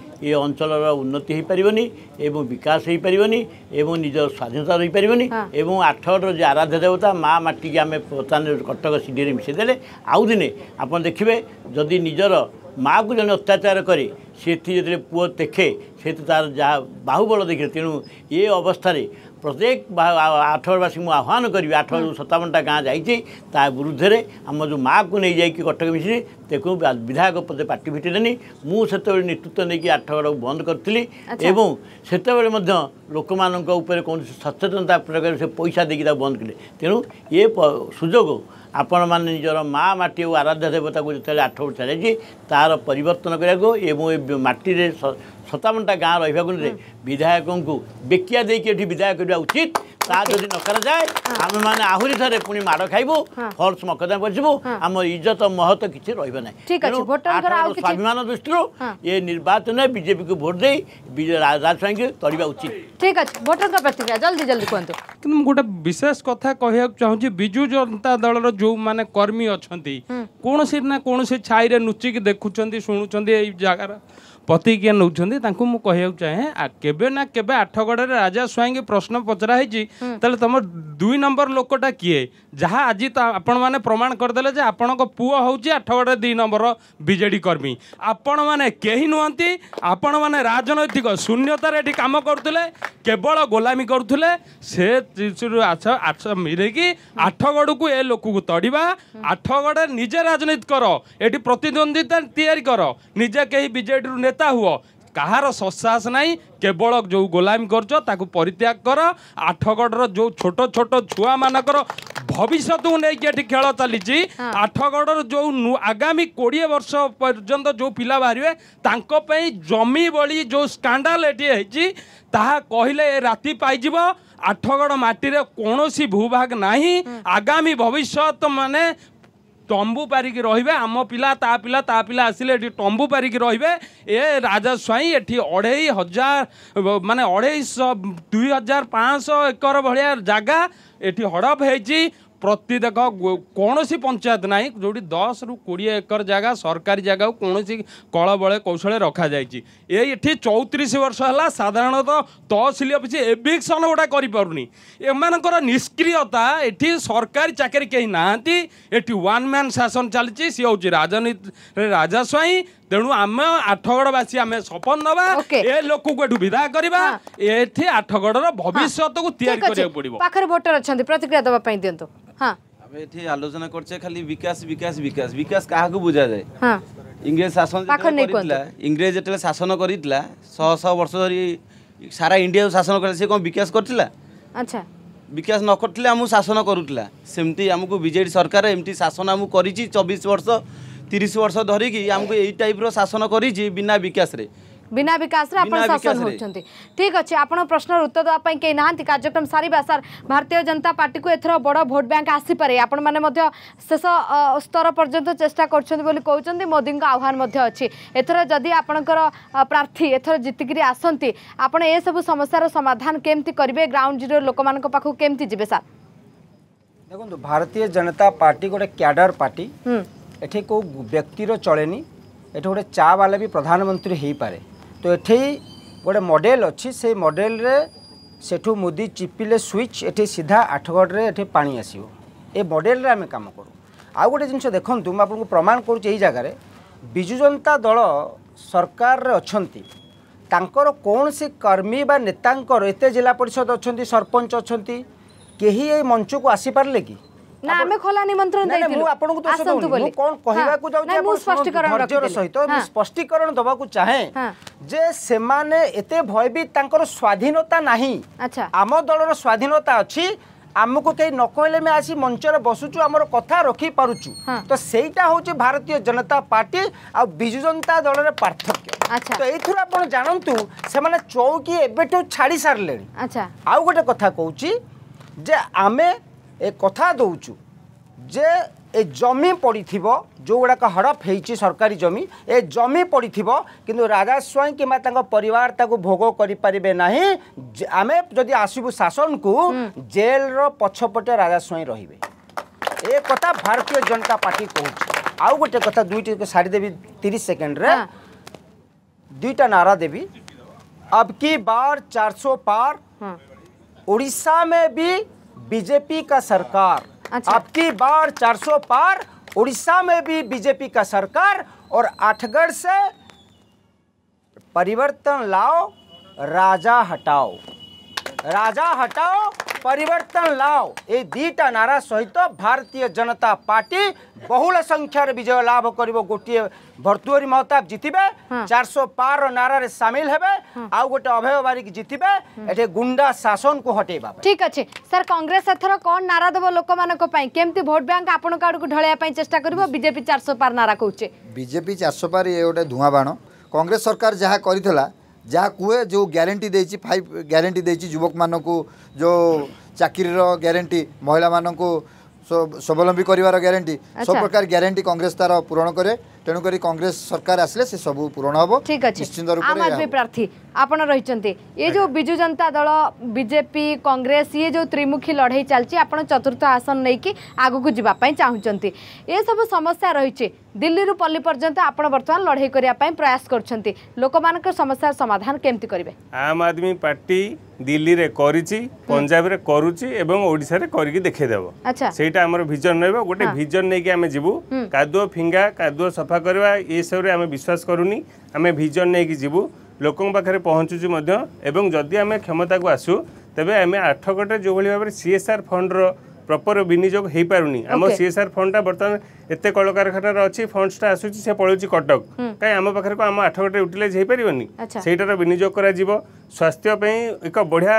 ଏ ଅଞ୍ଚଳର ଉନ୍ନତି ହୋଇପାରିବନି ଏବଂ ବିକାଶ ହୋଇପାରିବନି ଏବଂ ନିଜ ସ୍ୱାଧୀନତା ରହିପାରିବନି ଏବଂ ଆଠଗଡ଼ର ଯେ ଆରାଧ୍ୟ ଦେବତା ମା ମାଟିକି ଆମେ ବର୍ତ୍ତମାନ କଟକ ସିଡ଼ିରେ ମିଶାଇ ଦେଲେ ଆଉ ଦିନେ ଆପଣ ଦେଖିବେ ଯଦି ନିଜର ମାଆକୁ ଜଣେ ଅତ୍ୟାଚାର କରେ ସେଠି ଯେତେବେଳେ ପୁଅ ଦେଖେ ସେଠି ତାର ଯାହା ବାହୁବଳ ଦେଖେ ତେଣୁ ଏ ଅବସ୍ଥାରେ प्रत्येक आठवाडवासी म आह्वान गरे आठवाड सतावनटा गाँ जे आम जो माइक कटक मिसि त्यो विधायक पार्टी भेटिदेन मतेब नेतृत्व नै आठगाड बन्द गरित्यो लोक म सचेतनता से पैसा दिकि बन्दु ए सुजो आपण मेरो माटी आराध्या देवता आठगाड चलि तार परिवर्तन गरेको माट ସତାବନଟା ଗାଁ ରହିବାକୁରେ ବିଧାୟକଙ୍କୁ ବେକିଆ ଦେଇକି ଏଠି ବିଦାୟ କରିବା ଉଚିତ ତା ଯଦି ନ କରାଯାଏ ଆମେମାନେ ଆହୁରି ଥରେ ପୁଣି ମାଡ଼ ଖାଇବୁ ଫଲ୍ସ ମକଦମା ବସିବୁ ଆମ ଇଜ୍ଜତ ମହତ କିଛି ରହିବ ନାହିଁ ସ୍ୱାଭିମାନ ଦୃଷ୍ଟିରୁ ଏ ନିର୍ବାଚନରେ ବିଜେପିକୁ ଭୋଟ ଦେଇ ରାଜସ୍ୱାଇଁକି ତଡ଼ିବା ଉଚିତ ଠିକ ଅଛି ଭୋଟରଙ୍କ ପ୍ରତିକ୍ରିୟା ଜଲ୍ଦି ଜଲ୍ଦି କୁହନ୍ତୁ କିନ୍ତୁ ମୁଁ ଗୋଟେ ବିଶେଷ କଥା କହିବାକୁ ଚାହୁଁଛି ବିଜୁ ଜନତା ଦଳର ଯେଉଁମାନେ କର୍ମୀ ଅଛନ୍ତି କୌଣସି ନା କୌଣସି ଛାଇରେ ଲୁଚିକି ଦେଖୁଛନ୍ତି ଶୁଣୁଛନ୍ତି ଏଇ ଜାଗାର ପତିକି ନେଉଛନ୍ତି ତାଙ୍କୁ ମୁଁ କହିବାକୁ ଚାହେଁ କେବେ ନା କେବେ ଆଠଗଡ଼ରେ ରାଜା ସ୍ୱାଇଁଙ୍କୁ ପ୍ରଶ୍ନ ପଚରା ହେଇଛି ତାହେଲେ ତମ ଦୁଇ ନମ୍ବର ଲୋକଟା କିଏ ଯାହା ଆଜି ଆପଣମାନେ ପ୍ରମାଣ କରିଦେଲେ ଯେ ଆପଣଙ୍କ ପୁଅ ହେଉଛି ଆଠଗଡ଼ରେ ଦୁଇ ନମ୍ବର ବିଜେଡ଼ି କର୍ମୀ ଆପଣମାନେ କେହି ନୁହନ୍ତି ଆପଣମାନେ ରାଜନୈତିକ ଶୂନ୍ୟତାରେ ଏଠି କାମ କରୁଥିଲେ କେବଳ ଗୋଲାମୀ କରୁଥିଲେ ସେ ମିରେଇକି ଆଠଗଡ଼କୁ ଏ ଲୋକକୁ ତଡ଼ିବା ଆଠଗଡ଼ରେ ନିଜେ ରାଜନୀତି କର ଏଠି ପ୍ରତିଦ୍ୱନ୍ଦ୍ୱିତା ତିଆରି କର ନିଜେ କେହି ବିଜେଡ଼ିରୁ ନେତା ଏକତା ହୁଅ କାହାର ସଶ୍ୱାସ ନାହିଁ କେବଳ ଯେଉଁ ଗୋଲାମୀ କରୁଛ ତାକୁ ପରିତ୍ୟାଗ କର ଆଠଗଡ଼ର ଯେଉଁ ଛୋଟ ଛୋଟ ଛୁଆମାନଙ୍କର ଭବିଷ୍ୟତକୁ ନେଇକି ଏଠି ଖେଳ ଚାଲିଛି ଆଠଗଡ଼ର ଯେଉଁ ଆଗାମୀ କୋଡ଼ିଏ ବର୍ଷ ପର୍ଯ୍ୟନ୍ତ ଯେଉଁ ପିଲା ବାହାରିବେ ତାଙ୍କ ପାଇଁ ଜମି ଭଳି ଯେଉଁ ସ୍କାଣ୍ଡାଲ ଏଠି ହେଇଛି ତାହା କହିଲେ ଏ ରାତି ପାଇଯିବ ଆଠଗଡ଼ ମାଟିରେ କୌଣସି ଭୂଭାଗ ନାହିଁ ଆଗାମୀ ଭବିଷ୍ୟତ ମାନେ ତମ୍ବୁ ପାରିକି ରହିବେ ଆମ ପିଲା ତା ପିଲା ତା ପିଲା ଆସିଲେ ଏଠି ତମ୍ବୁ ପାରିକି ରହିବେ ଏ ରାଜା ସ୍ୱାଇଁ ଏଠି ଅଢ଼େଇ ହଜାର ମାନେ ଅଢ଼େଇଶହ ଦୁଇ ହଜାର ପାଞ୍ଚଶହ ଏକର ଭଳିଆ ଜାଗା ଏଠି ହଡ଼ପ ହେଇଛି ପ୍ରତି ଦେଖ କୌଣସି ପଞ୍ଚାୟତ ନାହିଁ ଯେଉଁଠି ଦଶରୁ କୋଡ଼ିଏ ଏକର ଜାଗା ସରକାରୀ ଜାଗାକୁ କୌଣସି କଳବଳେ କୌଶଳେ ରଖାଯାଇଛି ଏ ଏଠି ଚଉତିରିଶ ବର୍ଷ ହେଲା ସାଧାରଣତଃ ତହସିଲ ଅଫିସ ଏଭିକ୍ସନ୍ ଗୋଟା କରିପାରୁନି ଏମାନଙ୍କର ନିଷ୍କ୍ରିୟତା ଏଠି ସରକାରୀ ଚାକିରି କେହି ନାହାନ୍ତି ଏଠି ୱାନ୍ ମ୍ୟାନ୍ ଶାସନ ଚାଲିଛି ସିଏ ହେଉଛି ରାଜନୀତି ରାଜା ସ୍ୱାଇଁ ତେଣୁ ଆମେ ଆଠଗଡ଼ବାସୀ ଆମେ ଶପଥ ନେବା ଏ ଲୋକକୁ ଏଠୁ ବିଦା କରିବା ଏଠି ଆଠଗଡ଼ର ଭବିଷ୍ୟତକୁ ତିଆରି କରିବାକୁ ପଡ଼ିବ ପାଖରେ ଭୋଟର ଅଛନ୍ତି ପ୍ରତିକ୍ରିୟା ଦେବା ପାଇଁ ଦିଅନ୍ତୁ ଆମେ ଏଠି ଆଲୋଚନା କରୁଛେ ଖାଲି ବିକାଶ ବିକାଶ ବିକାଶ ବିକାଶ କାହାକୁ ବୁଝାଯାଏ ଇଂରେଜ ଶାସନ କରିଥିଲା ଇଂରେଜ ଯେତେବେଳେ ଶାସନ କରିଥିଲା ଶହ ଶହ ବର୍ଷ ଧରି ସାରା ଇଣ୍ଡିଆକୁ ଶାସନ କରିଥିଲା ସେ କ'ଣ ବିକାଶ କରିଥିଲା ଆଚ୍ଛା ବିକାଶ ନ କରିଥିଲେ ଆମକୁ ଶାସନ କରୁଥିଲା ସେମିତି ଆମକୁ ବିଜେଡ଼ି ସରକାର ଏମିତି ଶାସନ ଆମକୁ କରିଛି ଚବିଶ ବର୍ଷ তিরিশ বর্ষ ধরিকি আমাকে এই টাইপ্র শাসন করেছি বিনা বিকাশে বিনা বিকাশে আপনার শাসন হচ্ছেন ঠিক আছে আপনার প্রশ্নর উত্তর দেওয়া পাই কে না কার্যক্রম সারা স্যার ভারতীয় জনতা পার্টি এথর বড় ভোট ব্যাঙ্ক আসিপারে আপন মানে শেষ স্তর পর্যন্ত চেষ্টা করছেন বলে কৌন মোদী আহ্বান অছি এথর যদি আপনার প্রার্থী এথর জিতিকি আসতে আপনার এসব সমস্যার সমাধান কেমতি করবে গ্রাউন্ড জিরো লোক পাখ কেমতি যাবে স্যার দেখুন ভারতীয় জনতা পার্টি গোটে ক্যাডর পার্টি এটি কেউ ব্যক্তির নি এটি গোটে চা বালা বি প্রধানমন্ত্রী হয়ে পড়ে তো এটি গোটে মডেল অছি সেই মডেলরে সেঠু মোদি চিপিলে সুইচ এটি সিধা আঠগড়ে এটি পা আসব এ মডেলরে আমি কাম করু আউ গোটে জিনিস দেখুন মু আপনার প্রমাণ করছি এই জায়গার বিজু জনতা দল সরকার অনেক কৌশি কর্মী বা ବା এতে জেলা পরিষদ অ সরপঞ্চ ସରପଞ୍ଚ ଅଛନ୍ତି এই ଏଇ ମଞ୍ଚକୁ ଆସିପାରିଲେ କି ନା ଆମେ ଖୋଲା ନିମନ୍ତ୍ରଣ ଦେଇଥିଲୁ ଆପଣଙ୍କୁ ତ ଆସନ୍ତୁ ବୋଲି କଣ କହିବାକୁ ଯାଉଛି ମୁଁ ସ୍ପଷ୍ଟୀକରଣ ଧୈର୍ଯ୍ୟର ସହିତ ମୁଁ ସ୍ପଷ୍ଟୀକରଣ ଦେବାକୁ ଚାହେଁ ଯେ ସେମାନେ ଏତେ ଭୟଭୀତ ତାଙ୍କର ସ୍ୱାଧୀନତା ନାହିଁ ଆମ ଦଳର ସ୍ୱାଧୀନତା ଅଛି ଆମକୁ କେହି ନ କହିଲେ ଆମେ ଆସି ମଞ୍ଚରେ ବସୁଛୁ ଆମର କଥା ରଖିପାରୁଛୁ ତ ସେଇଟା ହେଉଛି ଭାରତୀୟ ଜନତା ପାର୍ଟି ଆଉ ବିଜୁ ଜନତା ଦଳର ପାର୍ଥକ୍ୟ ତ ଏଇଥିରୁ ଆପଣ ଜାଣନ୍ତୁ ସେମାନେ ଚୌକି ଏବେଠୁ ଛାଡ଼ି ସାରିଲେଣି ଆଉ ଗୋଟେ କଥା କହୁଛି ଯେ ଆମେ ଏ କଥା ଦେଉଛୁ ଯେ ଏ ଜମି ପଡ଼ିଥିବ ଯେଉଁଗୁଡ଼ାକ ହଡ଼ପ ହେଇଛି ସରକାରୀ ଜମି ଏ ଜମି ପଡ଼ିଥିବ କିନ୍ତୁ ରାଜା ସ୍ୱାଇଁ କିମ୍ବା ତାଙ୍କ ପରିବାର ତାକୁ ଭୋଗ କରିପାରିବେ ନାହିଁ ଆମେ ଯଦି ଆସିବୁ ଶାସନକୁ ଜେଲର ପଛପଟେ ରାଜା ସ୍ୱାଇଁ ରହିବେ ଏ କଥା ଭାରତୀୟ ଜନତା ପାର୍ଟି କହୁଛି ଆଉ ଗୋଟେ କଥା ଦୁଇଟି ସାରିଦେବି ତିରିଶ ସେକେଣ୍ଡରେ ଦୁଇଟା ନାରା ଦେବି ଅବକି ବାର ଚାରିଶହ ପାର ଓଡ଼ିଶା ମେ ବି बीजेपी का सरकार अच्छा। अब की बार 400 पार उड़ीसा में भी बीजेपी का सरकार और आठगढ़ से परिवर्तन लाओ राजा हटाओ राजा हटाओ পরিবর্তন লাও এই দুইটা নারা সহিত ভারতীয় জনতা পার্টি বহুল সংখ্যার বিজয় লাভ করব গোটিয়ে ভর্তুহরি মহতাব জিতবে হ্যাঁ। চারশো পার নারে সামিল হবে আউ গোটে অভয় বারিক জিতবে এটি গুন্ডা শাসন কু হটাইবা ঠিক আছে স্যার কংগ্রেস এথর কন নারা দেব লোক মানুষ কেমতি ভোট ব্যাংক আপনার আড়ক ঢলাইয়া চেষ্টা করব বিজেপি চারশো পার নারা কହୁছে বিজেপি চারশো পার ইয়ে গোটে ধূয়া বাণ কংগ্রেস সরকার যা করিলা ଯାହା କୁହେ ଯେଉଁ ଗ୍ୟାରେଣ୍ଟି ଦେଇଛି ଫାଇଭ୍ ଗ୍ୟାରେଣ୍ଟି ଦେଇଛି ଯୁବକମାନଙ୍କୁ ଯେଉଁ ଚାକିରିର ଗ୍ୟାରେଣ୍ଟି ମହିଳାମାନଙ୍କୁ ସ୍ୱାବଲମ୍ବୀ କରିବାର ଗ୍ୟାରେଣ୍ଟି ସବୁ ପ୍ରକାର ଗ୍ୟାରେଣ୍ଟି କଂଗ୍ରେସ ତାର ପୂରଣ କରେ ତେଣୁ କରି କଂଗ୍ରେସ ସରକାର ଆସିଲେ ସେ ସବୁ ପୂରଣ ହବ ଠିକ ଅଛି ପ୍ରାର୍ଥୀ ଆପଣ ରହିଛନ୍ତି ଏ ଯୋଉ ବିଜୁ ଜନତା ଦଳ ବିଜେପି କଂଗ୍ରେସ ଇଏ ଯୋଉ ତ୍ରିମୁଖୀ ଲଢେଇ ଚାଲିଛି ଆପଣ ଚତୁର୍ଥ ଆସନ ନେଇକି ଆଗକୁ ଯିବା ପାଇଁ ଚାହୁଁଛନ୍ତି ଏସବୁ ସମସ୍ୟା ରହିଛି ଦିଲ୍ଲୀରୁ ପଲ୍ଲୀ ପର୍ଯ୍ୟନ୍ତ ଆପଣ ବର୍ତ୍ତମାନ ଲଢେଇ କରିବା ପାଇଁ ପ୍ରୟାସ କରୁଛନ୍ତି ଲୋକମାନଙ୍କ ସମସ୍ୟାର ସମାଧାନ କେମିତି କରିବେ ଆମ ଆଦମୀ ପାର୍ଟି দিল্লিরে করেছি পঞ্জাবরে করুছি এবং ওড়িশারে করিকি দেখে দেব সেইটা আমার ভিজন রহব গোটে ভিজন নেই আমি যাবু কাদুও ফিঙ্গা কাদুও সফা করা এসবুরে আমি বিশ্বাস করুনি আমি ভিজন নেই যাবু লোক পাখে পৌঁছুছি এবং যদি আমি ক্ষমতাকে আসু তবে আমি আঠগড়ে যেভাবে ভাবে সিএসআর ফন্ডর প্রপর বিনিযোগ হয়ে পু আমার সিএসআর ফন্ডটা বর্তমানে এতে কলকারখানার অছি ফন্ডসটা আসুচি সে পলাউচি কটক কাই আম পাখে আম আঠগড়ে ইউটিলাইজ হয়ে পারিবনি সেইটার বিনিয়োগ করা যাব স্বাস্থ্য পাই এক বঢ়িয়া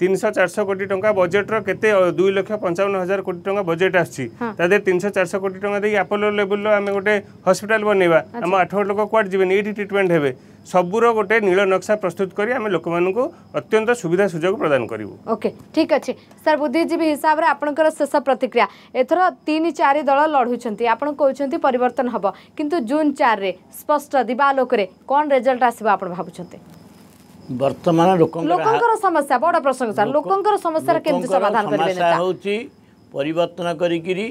তিনশো চারশো কোটি টঙ্কা বজেটর কেতে দুই লক্ষ পঞ্চাবন হাজার কোটি টঙ্কা বজেট আসছি তাদের তিনশো চারশো কোটি টঙ্কা দিয়ে আপোলো লেভেলর আমি গোটে হসপিটাল বনাইবা আম আঠগড় লোক কুয়াড়ে যাবেনি এইটি ট্রিটমেন্ট হবে সবুর গোটে নীল নকশা প্রস্তুত করে আমি লোক অত্যন্ত সুবিধা সুযোগ প্রদান করবু ওকে ঠিক আছে স্যার বুদ্ধিজীবী হিসাবে আপনার শেষ প্রতিক্রিয়া এথর তিন চারি দল লড়ুচ্ছেন ଆପଣ କହୁଛନ୍ତି ପରିବର୍ତ୍ତନ ହେବ କିନ୍ତୁ ଜୁନ୍ ଚାରିରେ ସ୍ପଷ୍ଟ ଦିବାଲୋକରେ କ'ଣ ରେଜଲ୍ଟ ଆସିବ ଆପଣ ଭାବୁଛନ୍ତି ବର୍ତ୍ତମାନ ଲୋକଙ୍କର ସମସ୍ୟା ବଡ଼ ପ୍ରସଙ୍ଗ ସାର୍ ଲୋକଙ୍କର ସମସ୍ୟାର କେମିତି ସମାଧାନ ହେଉଛି ପରିବର୍ତ୍ତନ କରିକିରି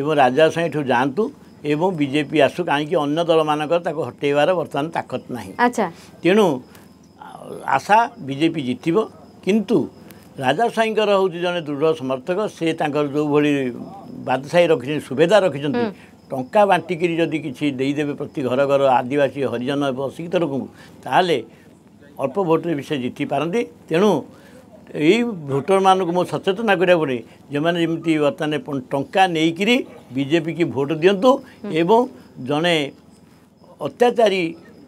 ଏବଂ ରାଜା ସାଇଠୁ ଯାଆନ୍ତୁ ଏବଂ ବିଜେପି ଆସୁ କାହିଁକି ଅନ୍ୟ ଦଳମାନଙ୍କର ତାକୁ ହଟେଇବାର ବର୍ତ୍ତମାନ ତାକତ ନାହିଁ ଆଚ୍ଛା ତେଣୁ ଆଶା ବିଜେପି ଜିତିବ କିନ୍ତୁ ରାଜା ସ୍ୱାଇଁଙ୍କର ହେଉଛି ଜଣେ ଦୃଢ଼ ସମର୍ଥକ ସେ ତାଙ୍କର ଯେଉଁଭଳି ବାଦସାହି ରଖିଛନ୍ତି ସୁବେଦା ରଖିଛନ୍ତି ଟଙ୍କା ବାଣ୍ଟିକିରି ଯଦି କିଛି ଦେଇଦେବେ ପ୍ରତି ଘର ଘର ଆଦିବାସୀ ହରିଜନ ଏବଂ ଅଶିକ୍ଷିତ ଲୋକଙ୍କୁ ତାହେଲେ ଅଳ୍ପ ଭୋଟରେ ବି ସେ ଜିତିପାରନ୍ତି ତେଣୁ ଏଇ ଭୋଟରମାନଙ୍କୁ ମୁଁ ସଚେତନ କରିବା ପରେ ଯେଉଁମାନେ ଯେମିତି ବର୍ତ୍ତମାନ ଟଙ୍କା ନେଇକିରି ବିଜେପିକି ଭୋଟ ଦିଅନ୍ତୁ ଏବଂ ଜଣେ ଅତ୍ୟାଚାରୀ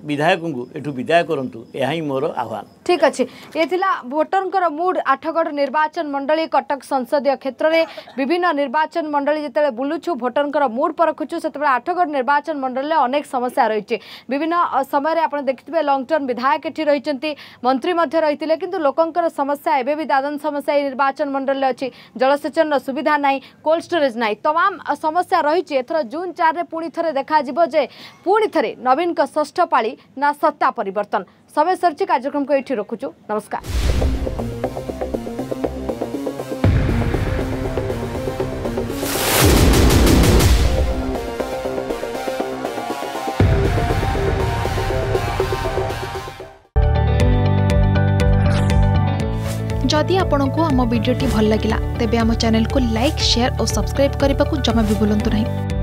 ବିଧାୟକଙ୍କୁ ଏଠୁ ବିଦାୟ କରନ୍ତୁ ଏହା ହିଁ ମୋର ଆହ୍ୱାନ ଠିକ୍ ଅଛି ଏ ଥିଲା ଭୋଟରଙ୍କର ମୁଡ୍ ଆଠଗଡ଼ ନିର୍ବାଚନ ମଣ୍ଡଳୀ କଟକ ସଂସଦୀୟ କ୍ଷେତ୍ରରେ ବିଭିନ୍ନ ନିର୍ବାଚନ ମଣ୍ଡଳୀ ଯେତେବେଳେ ବୁଲୁଛୁ ଭୋଟରଙ୍କର ମୁଡ୍ ପରଖୁଛୁ ସେତେବେଳେ ଆଠଗଡ଼ ନିର୍ବାଚନ ମଣ୍ଡଳୀରେ ଅନେକ ସମସ୍ୟା ରହିଛି ବିଭିନ୍ନ ସମୟରେ ଆପଣ ଦେଖିଥିବେ ଲଙ୍ଗ ଟର୍ମ ବିଧାୟକ ଏଠି ରହିଛନ୍ତି ମନ୍ତ୍ରୀ ମଧ୍ୟ ରହିଥିଲେ କିନ୍ତୁ ଲୋକଙ୍କର ସମସ୍ୟା ଏବେ ବି ଦାଦନ ସମସ୍ୟା ଏଇ ନିର୍ବାଚନ ମଣ୍ଡଳୀରେ ଅଛି ଜଳସେଚନର ସୁବିଧା ନାହିଁ କୋଲ୍ଡ ଷ୍ଟୋରେଜ୍ ନାହିଁ ତମାମ ସମସ୍ୟା ରହିଛି ଏଥର ଜୁନ୍ ଚାରିରେ ପୁଣି ଥରେ ଦେଖାଯିବ ଯେ ପୁଣି ଥରେ ନବୀନଙ୍କ ଷଷ୍ଠ ପାଳି लड़ाई ना सत्ता परिवर्तन समय सर कार्यक्रम को ये रखुचु नमस्कार जदि आपण को आम भिडी भल लगा तेब आम चेल्क लाइक शेयर और सब्सक्राइब करने को जमा भी बुलां नहीं